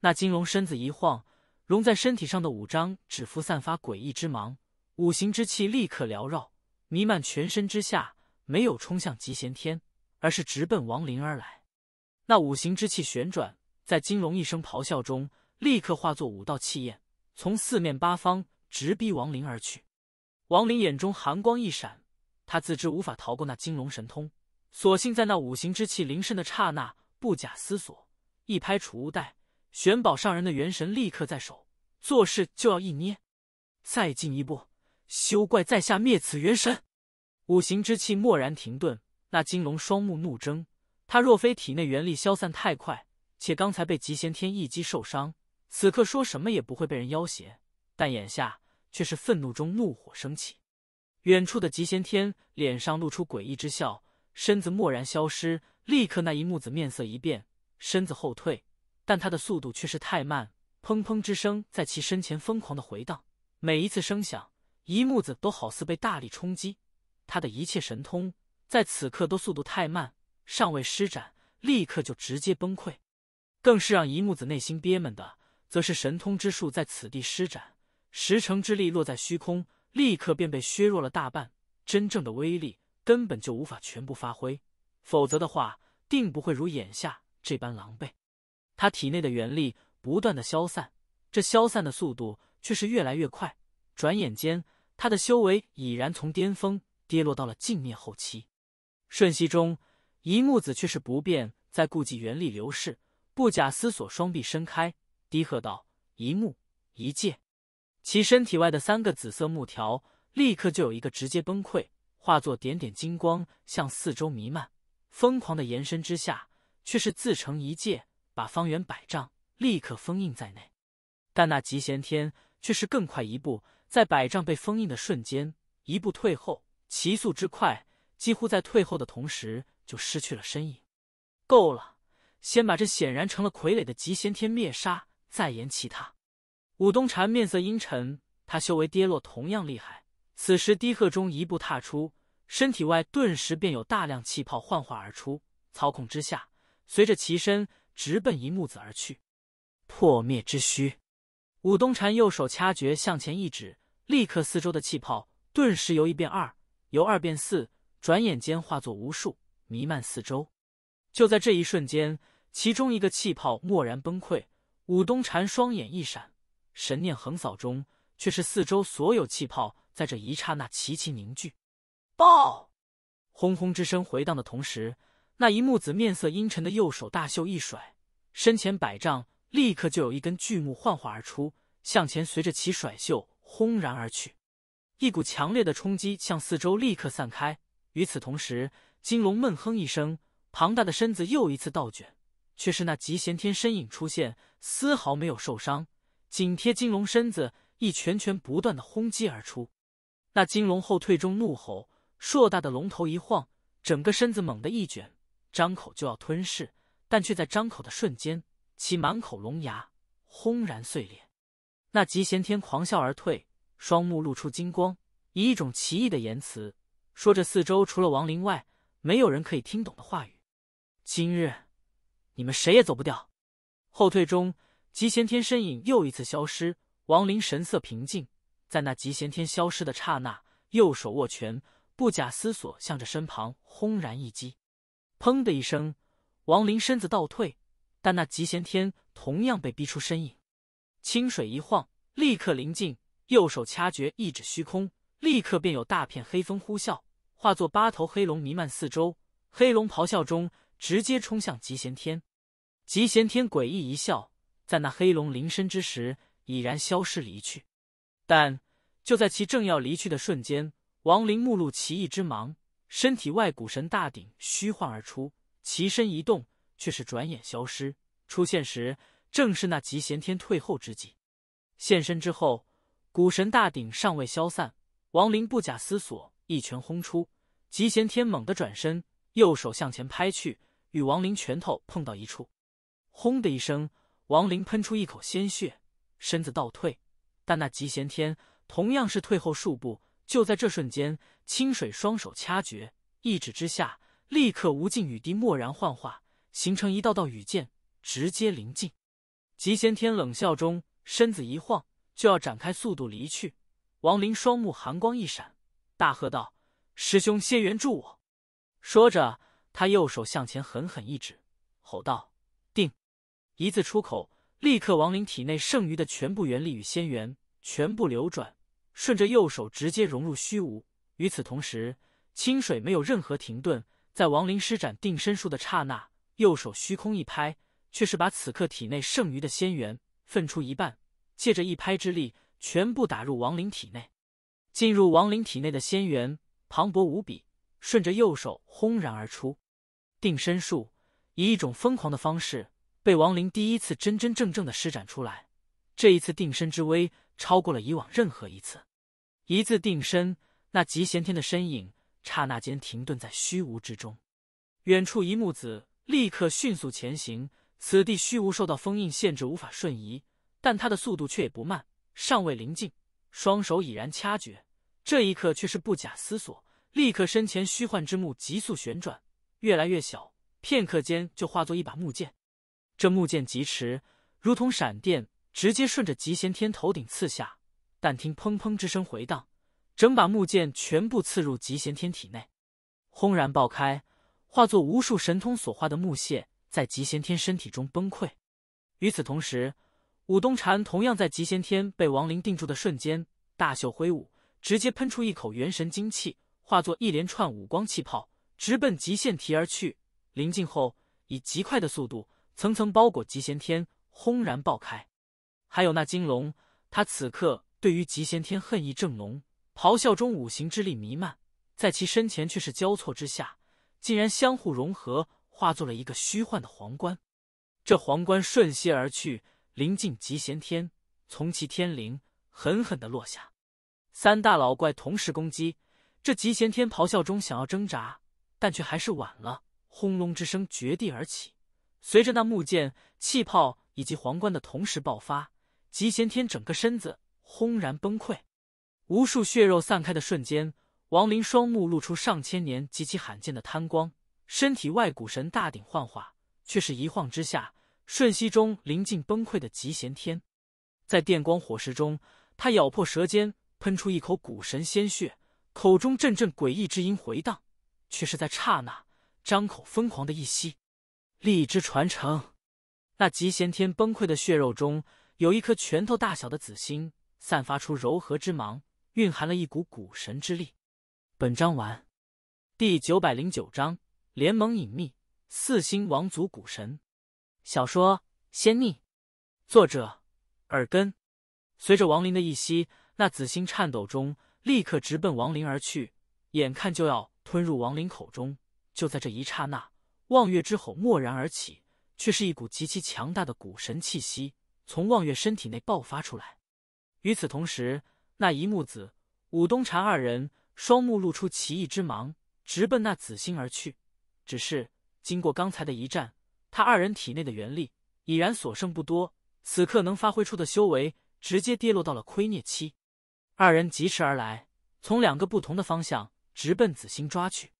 那金龙身子一晃，融在身体上的五张指腹散发诡异之芒，五行之气立刻缭绕弥漫全身之下，没有冲向极贤天，而是直奔王林而来。那五行之气旋转，在金龙一声咆哮中，立刻化作五道气焰，从四面八方直逼王林而去。王林眼中寒光一闪。他自知无法逃过那金龙神通，索性在那五行之气临身的刹那，不假思索，一拍储物袋，玄宝上人的元神立刻在手，做事就要一捏。再进一步，休怪在下灭此元神。五行之气蓦然停顿，那金龙双目怒睁。他若非体内元力消散太快，且刚才被极贤天一击受伤，此刻说什么也不会被人要挟。但眼下却是愤怒中怒火升起。远处的吉贤天脸上露出诡异之笑，身子蓦然消失。立刻，那一木子面色一变，身子后退，但他的速度却是太慢。砰砰之声在其身前疯狂的回荡，每一次声响，一木子都好似被大力冲击。他的一切神通在此刻都速度太慢，尚未施展，立刻就直接崩溃。更是让一木子内心憋闷的，则是神通之术在此地施展，十成之力落在虚空。立刻便被削弱了大半，真正的威力根本就无法全部发挥，否则的话定不会如眼下这般狼狈。他体内的元力不断的消散，这消散的速度却是越来越快，转眼间他的修为已然从巅峰跌落到了镜面后期。瞬息中，一木子却是不便再顾忌元力流逝，不假思索，双臂伸开，低喝道：“一木一剑。”其身体外的三个紫色木条立刻就有一个直接崩溃，化作点点金光向四周弥漫，疯狂的延伸之下，却是自成一界，把方圆百丈立刻封印在内。但那极贤天却是更快一步，在百丈被封印的瞬间，一步退后，其速之快，几乎在退后的同时就失去了身影。够了，先把这显然成了傀儡的极贤天灭杀，再言其他。武东禅面色阴沉，他修为跌落同样厉害。此时低鹤中，一步踏出，身体外顿时便有大量气泡幻化而出，操控之下，随着其身直奔一木子而去。破灭之虚，武东禅右手掐诀向前一指，立刻四周的气泡顿时由一变二，由二变四，转眼间化作无数，弥漫四周。就在这一瞬间，其中一个气泡蓦然崩溃，武东禅双眼一闪。神念横扫中，却是四周所有气泡在这一刹那齐齐凝聚，爆！轰轰之声回荡的同时，那一木子面色阴沉的右手大袖一甩，身前百丈立刻就有一根巨木幻化而出，向前随着其甩袖轰然而去，一股强烈的冲击向四周立刻散开。与此同时，金龙闷哼一声，庞大的身子又一次倒卷，却是那极贤天身影出现，丝毫没有受伤。紧贴金龙身子，一拳拳不断的轰击而出。那金龙后退中怒吼，硕大的龙头一晃，整个身子猛地一卷，张口就要吞噬，但却在张口的瞬间，其满口龙牙轰然碎裂。那吉贤天狂笑而退，双目露出金光，以一种奇异的言辞，说着四周除了亡灵外，没有人可以听懂的话语。今日，你们谁也走不掉。后退中。吉贤天身影又一次消失，王林神色平静。在那吉贤天消失的刹那，右手握拳，不假思索，向着身旁轰然一击。砰的一声，王林身子倒退，但那吉贤天同样被逼出身影。清水一晃，立刻临近，右手掐诀，一指虚空，立刻便有大片黑风呼啸，化作八头黑龙弥漫四周。黑龙咆哮中，直接冲向吉贤天。吉贤天诡异一笑。在那黑龙临身之时，已然消失离去。但就在其正要离去的瞬间，王林目露奇异之芒，身体外古神大鼎虚幻而出，其身一动，却是转眼消失。出现时，正是那极贤天退后之际。现身之后，古神大鼎尚未消散，王林不假思索一拳轰出。极贤天猛地转身，右手向前拍去，与王林拳头碰到一处，轰的一声。王林喷出一口鲜血，身子倒退，但那极贤天同样是退后数步。就在这瞬间，清水双手掐诀，一指之下，立刻无尽雨滴蓦然幻化，形成一道道雨剑，直接临近。吉贤天冷笑中，身子一晃，就要展开速度离去。王林双目寒光一闪，大喝道：“师兄，先援助我！”说着，他右手向前狠狠一指，吼道。一字出口，立刻亡灵体内剩余的全部元力与仙元全部流转，顺着右手直接融入虚无。与此同时，清水没有任何停顿，在亡灵施展定身术的刹那，右手虚空一拍，却是把此刻体内剩余的仙元分出一半，借着一拍之力，全部打入亡灵体内。进入亡灵体内的仙元磅礴无比，顺着右手轰然而出。定身术以一种疯狂的方式。被王林第一次真真正正的施展出来，这一次定身之威超过了以往任何一次。一字定身，那极贤天的身影刹那间停顿在虚无之中。远处一木子立刻迅速前行，此地虚无受到封印限制，无法瞬移，但他的速度却也不慢。尚未临近，双手已然掐诀，这一刻却是不假思索，立刻身前虚幻之木急速旋转，越来越小，片刻间就化作一把木剑。这木剑疾驰，如同闪电，直接顺着极贤天头顶刺下。但听砰砰之声回荡，整把木剑全部刺入极贤天体内，轰然爆开，化作无数神通所化的木屑，在极贤天身体中崩溃。与此同时，武东禅同样在极贤天被亡灵定住的瞬间，大袖挥舞，直接喷出一口元神精气，化作一连串五光气泡，直奔极限提而去。临近后，以极快的速度。层层包裹极贤天，轰然爆开。还有那金龙，他此刻对于极贤天恨意正浓，咆哮中五行之力弥漫，在其身前却是交错之下，竟然相互融合，化作了一个虚幻的皇冠。这皇冠瞬息而去，临近极贤天，从其天灵狠狠地落下。三大老怪同时攻击，这极贤天咆哮中想要挣扎，但却还是晚了。轰隆之声绝地而起。随着那木剑、气泡以及皇冠的同时爆发，吉贤天整个身子轰然崩溃，无数血肉散开的瞬间，王林双目露出上千年极其罕见的贪光，身体外古神大鼎幻化，却是一晃之下，瞬息中临近崩溃的吉贤天，在电光火石中，他咬破舌尖，喷出一口古神鲜血，口中阵阵诡异之音回荡，却是在刹那张口疯狂的一吸。力之传承，那极贤天崩溃的血肉中有一颗拳头大小的紫星，散发出柔和之芒，蕴含了一股古神之力。本章完。第九百零九章：联盟隐秘。四星王族古神小说，仙逆，作者：耳根。随着王林的一息，那紫星颤抖中立刻直奔王林而去，眼看就要吞入王林口中，就在这一刹那。望月之吼蓦然而起，却是一股极其强大的古神气息从望月身体内爆发出来。与此同时，那一木子、武东禅二人双目露出奇异之芒，直奔那紫星而去。只是经过刚才的一战，他二人体内的元力已然所剩不多，此刻能发挥出的修为直接跌落到了亏孽期。二人疾驰而来，从两个不同的方向直奔紫星抓去。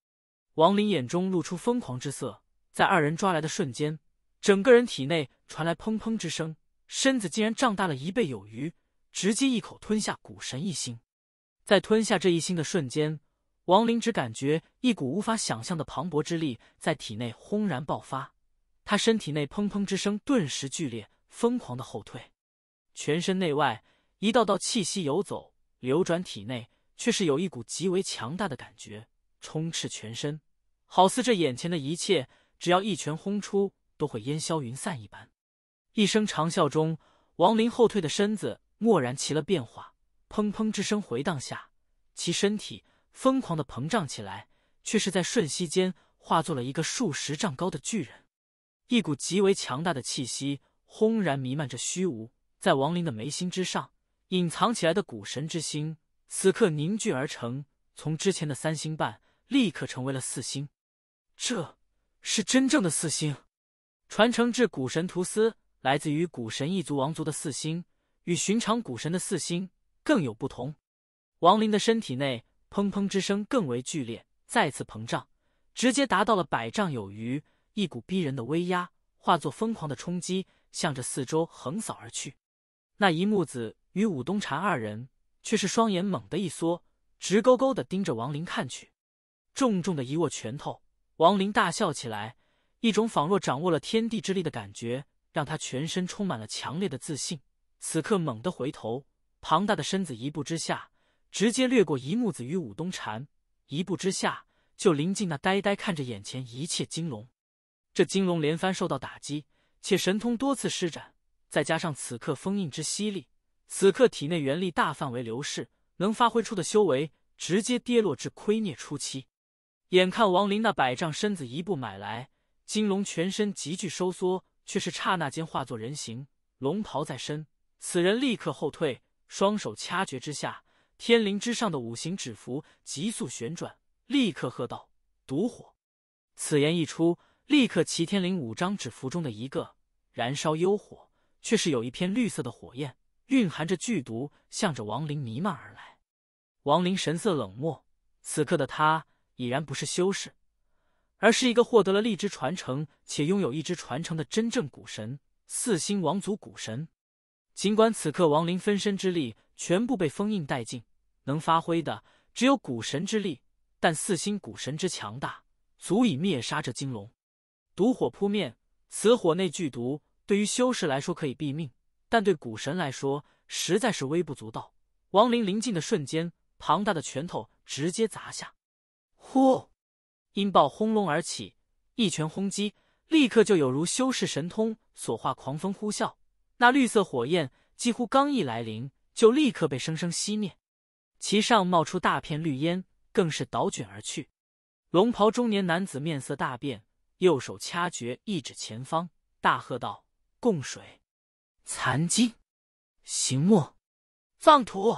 王林眼中露出疯狂之色。在二人抓来的瞬间，整个人体内传来砰砰之声，身子竟然胀大了一倍有余，直接一口吞下古神一星。在吞下这一星的瞬间，王林只感觉一股无法想象的磅礴之力在体内轰然爆发，他身体内砰砰之声顿时剧烈，疯狂的后退，全身内外一道道气息游走流转，体内却是有一股极为强大的感觉充斥全身，好似这眼前的一切。只要一拳轰出，都会烟消云散一般。一声长啸中，王林后退的身子蓦然起了变化，砰砰之声回荡下，其身体疯狂的膨胀起来，却是在瞬息间化作了一个数十丈高的巨人。一股极为强大的气息轰然弥漫着虚无，在王林的眉心之上隐藏起来的古神之心，此刻凝聚而成，从之前的三星半立刻成为了四星。这。是真正的四星，传承至古神图斯，来自于古神一族王族的四星，与寻常古神的四星更有不同。王林的身体内砰砰之声更为剧烈，再次膨胀，直接达到了百丈有余。一股逼人的威压化作疯狂的冲击，向着四周横扫而去。那一木子与武东禅二人却是双眼猛地一缩，直勾勾的盯着王林看去，重重的一握拳头。王林大笑起来，一种仿若掌握了天地之力的感觉，让他全身充满了强烈的自信。此刻猛地回头，庞大的身子一步之下，直接掠过一木子与武东禅，一步之下就临近那呆呆看着眼前一切金龙。这金龙连番受到打击，且神通多次施展，再加上此刻封印之犀利，此刻体内元力大范围流逝，能发挥出的修为直接跌落至亏涅初期。眼看王林那百丈身子一步迈来，金龙全身急剧收缩，却是刹那间化作人形，龙袍在身。此人立刻后退，双手掐诀之下，天灵之上的五行纸符急速旋转，立刻喝道：“毒火！”此言一出，立刻齐天灵五张纸符中的一个燃烧幽火，却是有一片绿色的火焰，蕴含着剧毒，向着王林弥漫而来。王林神色冷漠，此刻的他。已然不是修士，而是一个获得了力之传承且拥有一支传承的真正古神，四星王族古神。尽管此刻亡灵分身之力全部被封印殆尽，能发挥的只有古神之力，但四星古神之强大，足以灭杀这金龙。毒火扑面，此火内剧毒，对于修士来说可以毙命，但对古神来说实在是微不足道。亡灵临近的瞬间，庞大的拳头直接砸下。呼！音爆轰隆而起，一拳轰击，立刻就有如修士神通所化，狂风呼啸。那绿色火焰几乎刚一来临，就立刻被生生熄灭，其上冒出大片绿烟，更是倒卷而去。龙袍中年男子面色大变，右手掐诀，一指前方，大喝道：“供水、残金、行墨、放土。”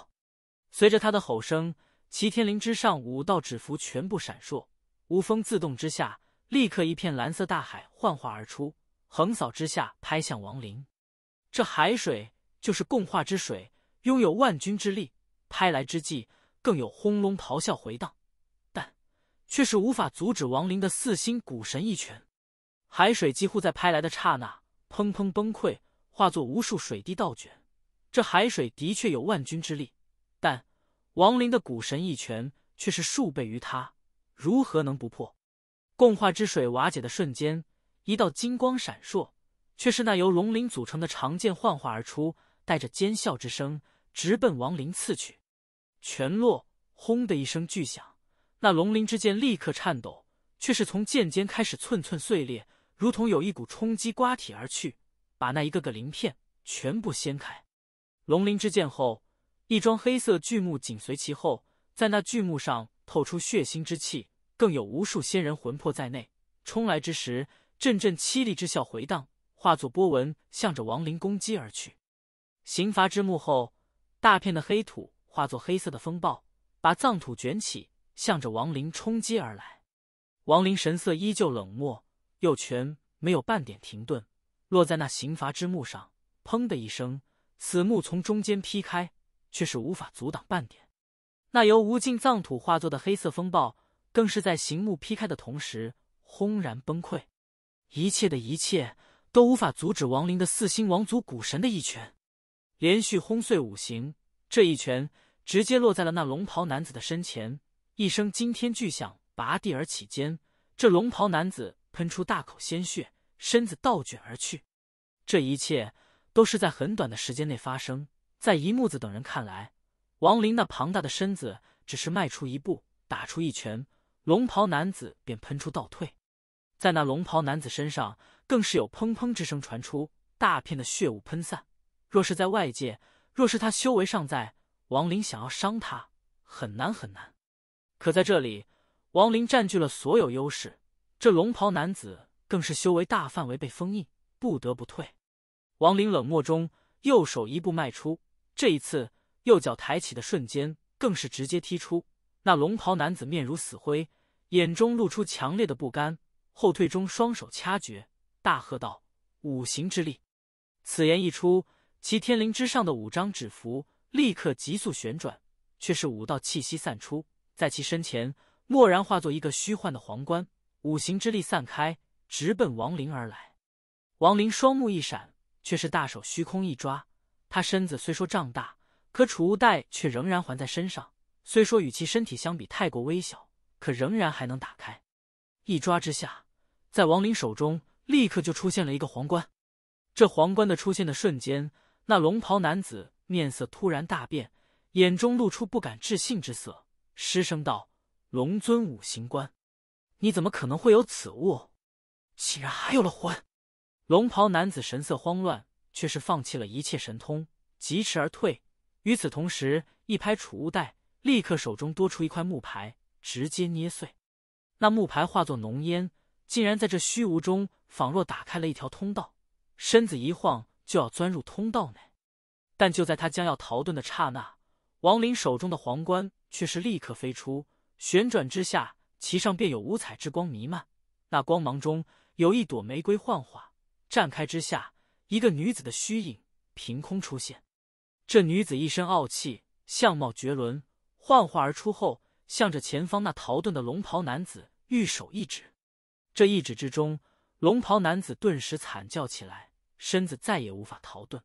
随着他的吼声。齐天灵之上，五道指符全部闪烁，无风自动之下，立刻一片蓝色大海幻化而出，横扫之下拍向王林。这海水就是共化之水，拥有万钧之力，拍来之际更有轰隆咆哮回荡，但却是无法阻止王林的四星古神一拳。海水几乎在拍来的刹那，砰砰崩溃，化作无数水滴倒卷。这海水的确有万钧之力，但。王林的古神一拳却是数倍于他，如何能不破？共化之水瓦解的瞬间，一道金光闪烁，却是那由龙鳞组成的长剑幻化而出，带着尖啸之声，直奔王林刺去。拳落，轰的一声巨响，那龙鳞之剑立刻颤抖，却是从剑尖开始寸寸碎裂，如同有一股冲击刮体而去，把那一个个鳞片全部掀开。龙鳞之剑后。一桩黑色巨木紧随其后，在那巨木上透出血腥之气，更有无数仙人魂魄在内。冲来之时，阵阵凄厉之笑回荡，化作波纹，向着亡灵攻击而去。刑罚之幕后，大片的黑土化作黑色的风暴，把脏土卷起，向着亡灵冲击而来。亡灵神色依旧冷漠，右拳没有半点停顿，落在那刑罚之木上，砰的一声，此木从中间劈开。却是无法阻挡半点，那由无尽藏土化作的黑色风暴，更是在行木劈开的同时轰然崩溃。一切的一切都无法阻止亡灵的四星王族古神的一拳，连续轰碎五行。这一拳直接落在了那龙袍男子的身前，一声惊天巨响拔地而起间，这龙袍男子喷出大口鲜血，身子倒卷而去。这一切都是在很短的时间内发生。在一木子等人看来，王林那庞大的身子只是迈出一步，打出一拳，龙袍男子便喷出倒退。在那龙袍男子身上，更是有砰砰之声传出，大片的血雾喷散。若是在外界，若是他修为尚在，王林想要伤他很难很难。可在这里，王林占据了所有优势，这龙袍男子更是修为大范围被封印，不得不退。王林冷漠中，右手一步迈出。这一次，右脚抬起的瞬间，更是直接踢出。那龙袍男子面如死灰，眼中露出强烈的不甘，后退中双手掐诀，大喝道：“五行之力！”此言一出，其天灵之上的五张纸符立刻急速旋转，却是五道气息散出，在其身前蓦然化作一个虚幻的皇冠。五行之力散开，直奔王林而来。王林双目一闪，却是大手虚空一抓。他身子虽说胀大，可储物袋却仍然还在身上。虽说与其身体相比太过微小，可仍然还能打开。一抓之下，在王林手中立刻就出现了一个皇冠。这皇冠的出现的瞬间，那龙袍男子面色突然大变，眼中露出不敢置信之色，失声道：“龙尊五行冠，你怎么可能会有此物？竟然还有了魂！”龙袍男子神色慌乱。却是放弃了一切神通，疾驰而退。与此同时，一拍储物袋，立刻手中多出一块木牌，直接捏碎。那木牌化作浓烟，竟然在这虚无中仿若打开了一条通道，身子一晃就要钻入通道内。但就在他将要逃遁的刹那，王林手中的皇冠却是立刻飞出，旋转之下，其上便有五彩之光弥漫。那光芒中有一朵玫瑰幻化，绽开之下。一个女子的虚影凭空出现，这女子一身傲气，相貌绝伦。幻化而出后，向着前方那逃遁的龙袍男子，玉手一指。这一指之中，龙袍男子顿时惨叫起来，身子再也无法逃遁，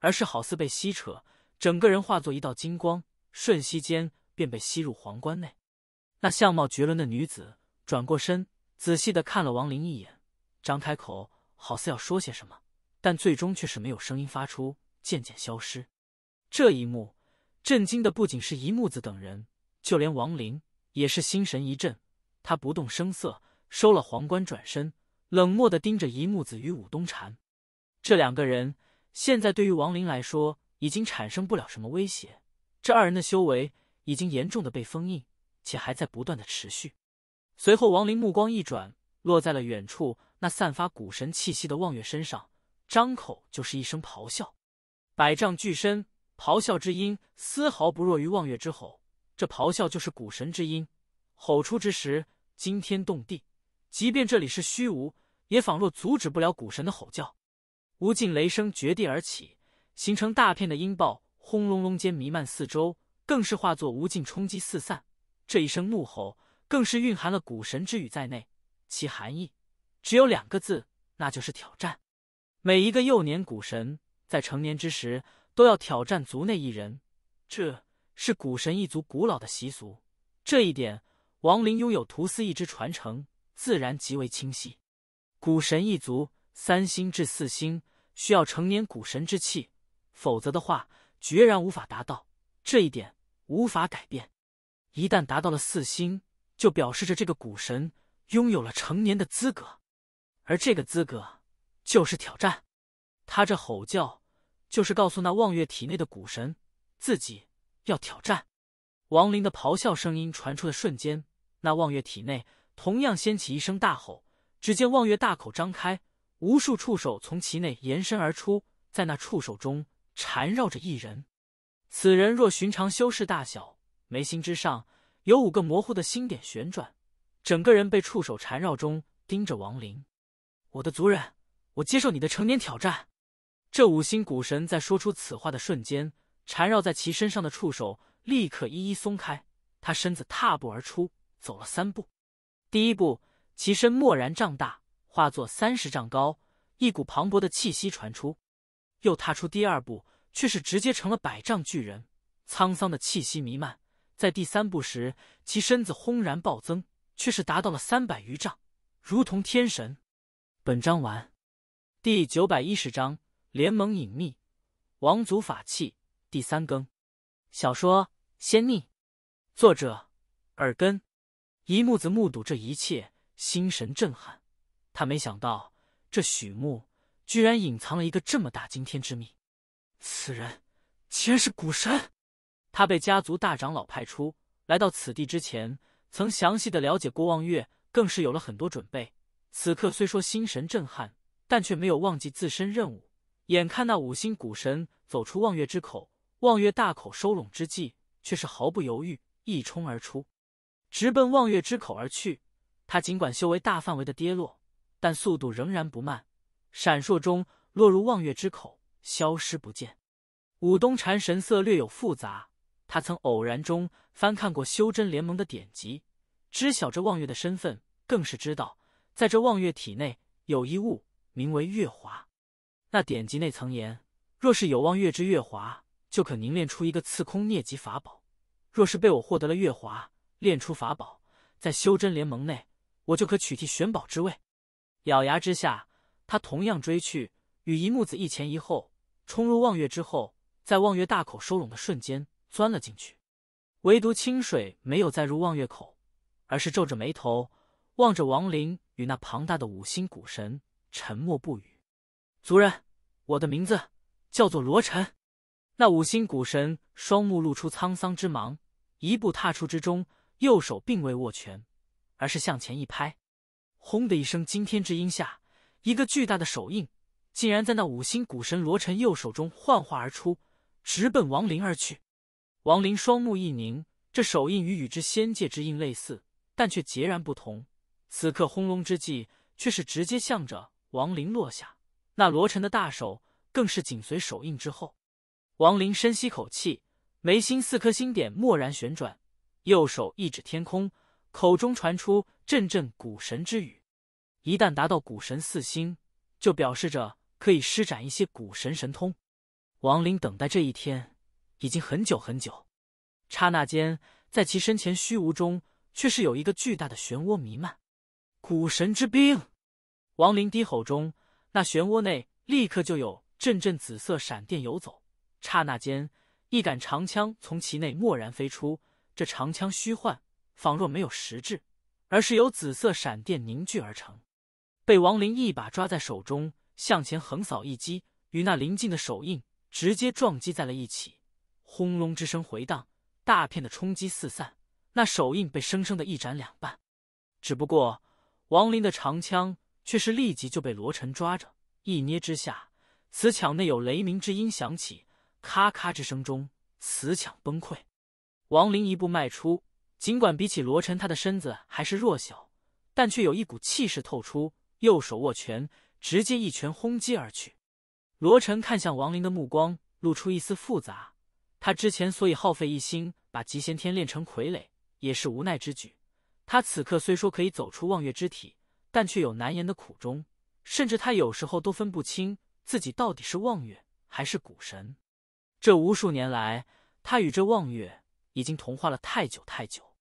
而是好似被吸扯，整个人化作一道金光，瞬息间便被吸入皇冠内。那相貌绝伦的女子转过身，仔细的看了王林一眼，张开口，好似要说些什么。但最终却是没有声音发出，渐渐消失。这一幕震惊的不仅是一木子等人，就连王林也是心神一震。他不动声色收了皇冠，转身冷漠的盯着一木子与武东禅。这两个人现在对于王林来说已经产生不了什么威胁。这二人的修为已经严重的被封印，且还在不断的持续。随后，王林目光一转，落在了远处那散发古神气息的望月身上。张口就是一声咆哮，百丈巨身，咆哮之音丝毫不弱于望月之吼。这咆哮就是古神之音，吼出之时惊天动地，即便这里是虚无，也仿若阻止不了古神的吼叫。无尽雷声绝地而起，形成大片的音爆，轰隆隆间弥漫四周，更是化作无尽冲击四散。这一声怒吼更是蕴含了古神之语在内，其含义只有两个字，那就是挑战。每一个幼年古神在成年之时都要挑战族内一人，这是古神一族古老的习俗。这一点，王林拥有屠司一职传承，自然极为清晰。古神一族三星至四星需要成年古神之气，否则的话，决然无法达到。这一点无法改变。一旦达到了四星，就表示着这个古神拥有了成年的资格，而这个资格。就是挑战，他这吼叫就是告诉那望月体内的古神，自己要挑战。王林的咆哮声音传出的瞬间，那望月体内同样掀起一声大吼。只见望月大口张开，无数触手从其内延伸而出，在那触手中缠绕着一人。此人若寻常修士大小，眉心之上有五个模糊的星点旋转，整个人被触手缠绕中，盯着王林。我的族人。我接受你的成年挑战。这五星古神在说出此话的瞬间，缠绕在其身上的触手立刻一一松开。他身子踏步而出，走了三步。第一步，其身蓦然胀大，化作三十丈高，一股磅礴的气息传出。又踏出第二步，却是直接成了百丈巨人，沧桑的气息弥漫。在第三步时，其身子轰然暴增，却是达到了三百余丈，如同天神。本章完。第九百一十章联盟隐秘，王族法器第三更。小说《仙逆》，作者：耳根。一木子目睹这一切，心神震撼。他没想到，这许木居然隐藏了一个这么大惊天之秘。此人竟然是古神！他被家族大长老派出来到此地之前，曾详细的了解过望月，更是有了很多准备。此刻虽说心神震撼。但却没有忘记自身任务。眼看那五星古神走出望月之口，望月大口收拢之际，却是毫不犹豫一冲而出，直奔望月之口而去。他尽管修为大范围的跌落，但速度仍然不慢。闪烁中落入望月之口，消失不见。武东禅神色略有复杂。他曾偶然中翻看过修真联盟的典籍，知晓这望月的身份，更是知道在这望月体内有一物。名为月华，那典籍内曾言，若是有望月之月华，就可凝练出一个刺空涅劫法宝。若是被我获得了月华，练出法宝，在修真联盟内，我就可取替玄宝之位。咬牙之下，他同样追去，与一木子一前一后冲入望月之后，在望月大口收拢的瞬间钻了进去。唯独清水没有再入望月口，而是皱着眉头望着王林与那庞大的五星古神。沉默不语，族人，我的名字叫做罗晨。那五星古神双目露出沧桑之芒，一步踏出之中，右手并未握拳，而是向前一拍，轰的一声惊天之音，下一个巨大的手印竟然在那五星古神罗尘右手中幻化而出，直奔王林而去。王林双目一凝，这手印与与之仙界之印类似，但却截然不同。此刻轰隆之际，却是直接向着。王林落下，那罗成的大手更是紧随手印之后。王林深吸口气，眉心四颗星点蓦然旋转，右手一指天空，口中传出阵阵古神之语。一旦达到古神四星，就表示着可以施展一些古神神通。王林等待这一天已经很久很久。刹那间，在其身前虚无中，却是有一个巨大的漩涡弥漫。古神之冰。王林低吼中，那漩涡内立刻就有阵阵紫色闪电游走。刹那间，一杆长枪从其内蓦然飞出。这长枪虚幻，仿若没有实质，而是由紫色闪电凝聚而成。被王林一把抓在手中，向前横扫一击，与那临近的手印直接撞击在了一起。轰隆之声回荡，大片的冲击四散，那手印被生生的一斩两半。只不过，王林的长枪。却是立即就被罗晨抓着一捏之下，此抢内有雷鸣之音响起，咔咔之声中，此抢崩溃。王林一步迈出，尽管比起罗晨，他的身子还是弱小，但却有一股气势透出。右手握拳，直接一拳轰击而去。罗晨看向王林的目光露出一丝复杂。他之前所以耗费一心把极先天练成傀儡，也是无奈之举。他此刻虽说可以走出望月之体。但却有难言的苦衷，甚至他有时候都分不清自己到底是望月还是股神。这无数年来，他与这望月已经同化了太久太久，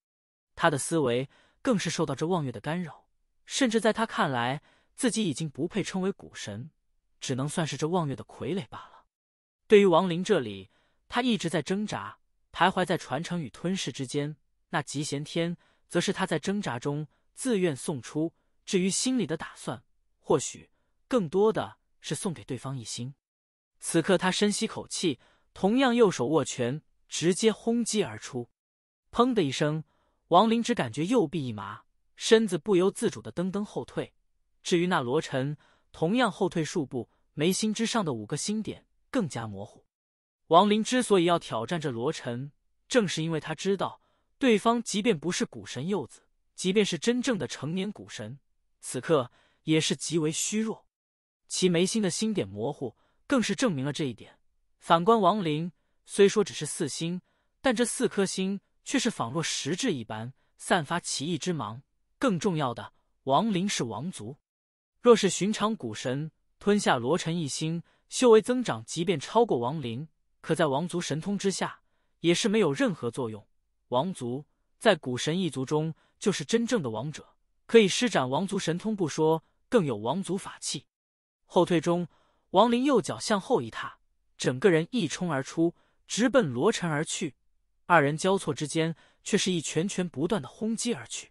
他的思维更是受到这望月的干扰。甚至在他看来，自己已经不配称为股神，只能算是这望月的傀儡罢了。对于王林这里，他一直在挣扎，徘徊在传承与吞噬之间。那极贤天，则是他在挣扎中自愿送出。至于心里的打算，或许更多的是送给对方一心。此刻，他深吸口气，同样右手握拳，直接轰击而出。砰的一声，王林只感觉右臂一麻，身子不由自主的噔噔后退。至于那罗晨，同样后退数步，眉心之上的五个心点更加模糊。王林之所以要挑战这罗晨，正是因为他知道，对方即便不是古神幼子，即便是真正的成年古神。此刻也是极为虚弱，其眉心的星点模糊，更是证明了这一点。反观王林，虽说只是四星，但这四颗星却是仿若实质一般，散发奇异之芒。更重要的，王林是王族，若是寻常古神吞下罗尘一星，修为增长，即便超过王林，可在王族神通之下，也是没有任何作用。王族在古神一族中，就是真正的王者。可以施展王族神通不说，更有王族法器。后退中，王林右脚向后一踏，整个人一冲而出，直奔罗尘而去。二人交错之间，却是一拳拳不断的轰击而去，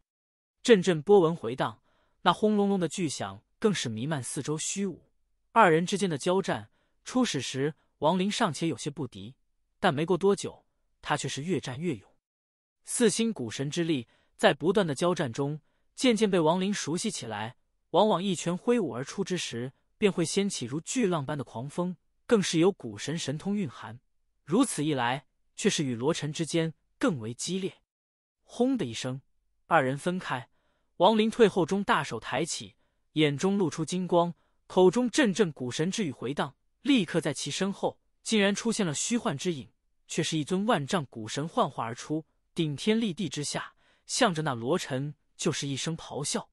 阵阵波纹回荡，那轰隆隆的巨响更是弥漫四周虚无。二人之间的交战，初始时王林尚且有些不敌，但没过多久，他却是越战越勇。四星古神之力在不断的交战中。渐渐被王林熟悉起来，往往一拳挥舞而出之时，便会掀起如巨浪般的狂风，更是有古神神通蕴含。如此一来，却是与罗尘之间更为激烈。轰的一声，二人分开，王林退后中，大手抬起，眼中露出金光，口中阵阵古神之语回荡，立刻在其身后竟然出现了虚幻之影，却是一尊万丈古神幻化而出，顶天立地之下，向着那罗尘就是一声咆哮，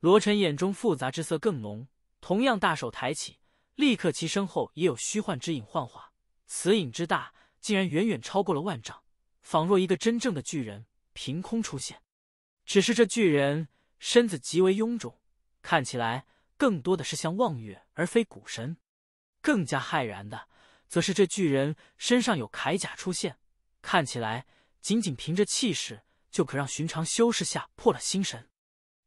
罗晨眼中复杂之色更浓。同样大手抬起，立刻其身后也有虚幻之影幻化。此影之大，竟然远远超过了万丈，仿若一个真正的巨人凭空出现。只是这巨人身子极为臃肿，看起来更多的是像望月而非古神。更加骇然的，则是这巨人身上有铠甲出现，看起来仅仅凭着气势。就可让寻常修士吓破了心神。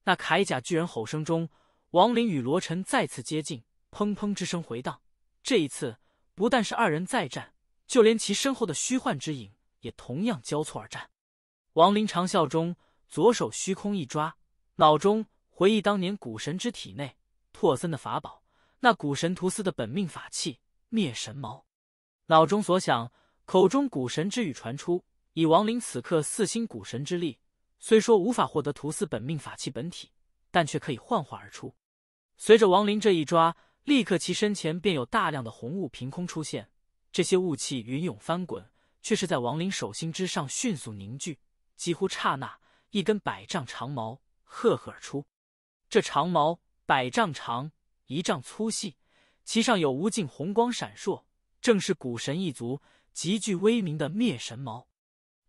那铠甲巨人吼声中，王林与罗晨再次接近，砰砰之声回荡。这一次，不但是二人再战，就连其身后的虚幻之影也同样交错而战。王林长啸中，左手虚空一抓，脑中回忆当年古神之体内拓森的法宝，那古神图斯的本命法器灭神矛。脑中所想，口中古神之语传出。以王林此刻四星古神之力，虽说无法获得屠四本命法器本体，但却可以幻化而出。随着王林这一抓，立刻其身前便有大量的红雾凭空出现，这些雾气云涌翻滚，却是在王林手心之上迅速凝聚，几乎刹那，一根百丈长矛赫赫而出。这长矛百丈长，一丈粗细，其上有无尽红光闪烁，正是古神一族极具威名的灭神矛。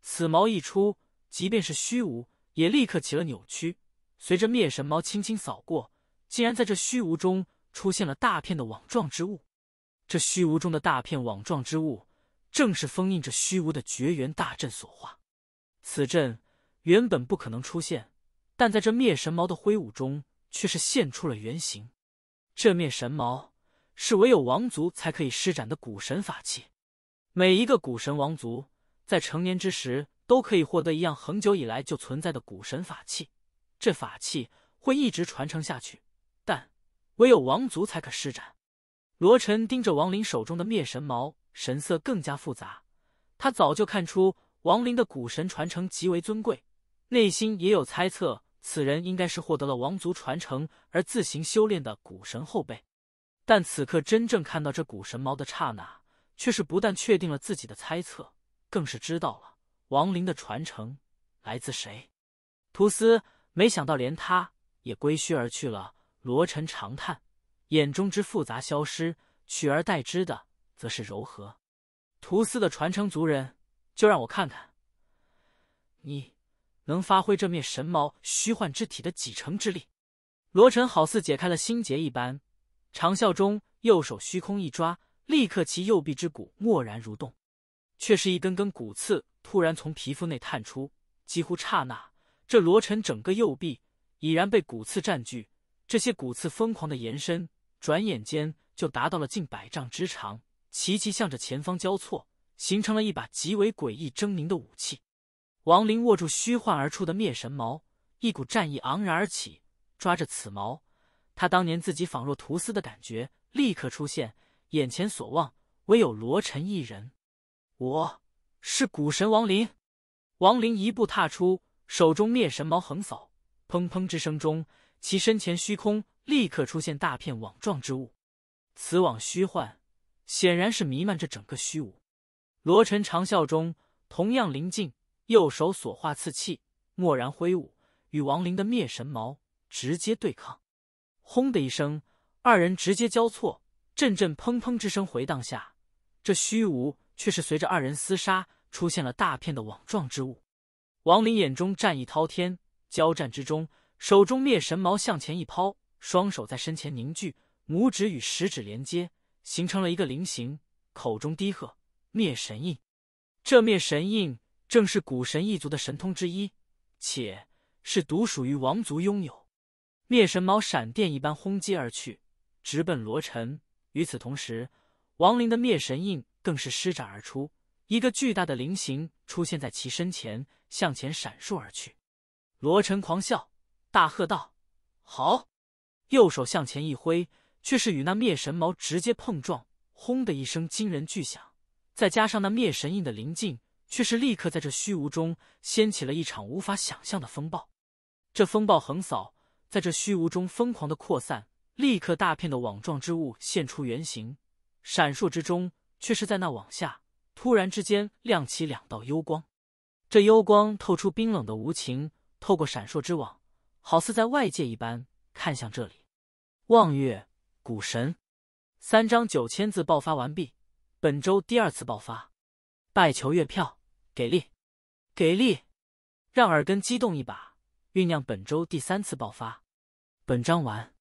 此矛一出，即便是虚无也立刻起了扭曲。随着灭神矛轻轻扫过，竟然在这虚无中出现了大片的网状之物。这虚无中的大片网状之物，正是封印着虚无的绝缘大阵所化。此阵原本不可能出现，但在这灭神矛的挥舞中，却是现出了原形。这灭神矛是唯有王族才可以施展的古神法器，每一个古神王族。在成年之时，都可以获得一样恒久以来就存在的古神法器。这法器会一直传承下去，但唯有王族才可施展。罗晨盯着王林手中的灭神矛，神色更加复杂。他早就看出王林的古神传承极为尊贵，内心也有猜测，此人应该是获得了王族传承而自行修炼的古神后辈。但此刻真正看到这古神矛的刹那，却是不但确定了自己的猜测。更是知道了王林的传承来自谁。图斯没想到连他也归虚而去了。罗晨长叹，眼中之复杂消失，取而代之的则是柔和。图斯的传承族人，就让我看看你能发挥这灭神矛虚幻之体的几成之力。罗晨好似解开了心结一般，长啸中，右手虚空一抓，立刻其右臂之骨蓦然蠕动。却是一根根骨刺突然从皮肤内探出，几乎刹那，这罗晨整个右臂已然被骨刺占据。这些骨刺疯狂的延伸，转眼间就达到了近百丈之长，齐齐向着前方交错，形成了一把极为诡异狰狞的武器。王林握住虚幻而出的灭神矛，一股战意昂然而起。抓着此矛，他当年自己仿若屠丝的感觉立刻出现。眼前所望，唯有罗晨一人。我是古神王林，王林一步踏出，手中灭神矛横扫，砰砰之声中，其身前虚空立刻出现大片网状之物。此网虚幻，显然是弥漫着整个虚无。罗晨长啸中，同样临近，右手所化刺器蓦然挥舞，与王林的灭神矛直接对抗。轰的一声，二人直接交错，阵阵砰砰之声回荡下，这虚无。却是随着二人厮杀，出现了大片的网状之物。王林眼中战意滔天，交战之中，手中灭神矛向前一抛，双手在身前凝聚，拇指与食指连接，形成了一个菱形，口中低喝：“灭神印。”这灭神印正是古神一族的神通之一，且是独属于王族拥有。灭神矛闪电一般轰击而去，直奔罗尘。与此同时，王林的灭神印。更是施展而出一个巨大的菱形出现在其身前，向前闪烁而去。罗晨狂笑，大喝道：“好！”右手向前一挥，却是与那灭神矛直接碰撞，轰的一声惊人巨响。再加上那灭神印的临近，却是立刻在这虚无中掀起了一场无法想象的风暴。这风暴横扫，在这虚无中疯狂的扩散，立刻大片的网状之物现出原形，闪烁之中。却是在那网下，突然之间亮起两道幽光，这幽光透出冰冷的无情，透过闪烁之网，好似在外界一般看向这里。望月古神，三张九千字爆发完毕，本周第二次爆发，拜求月票，给力，给力，让耳根激动一把，酝酿本周第三次爆发。本章完。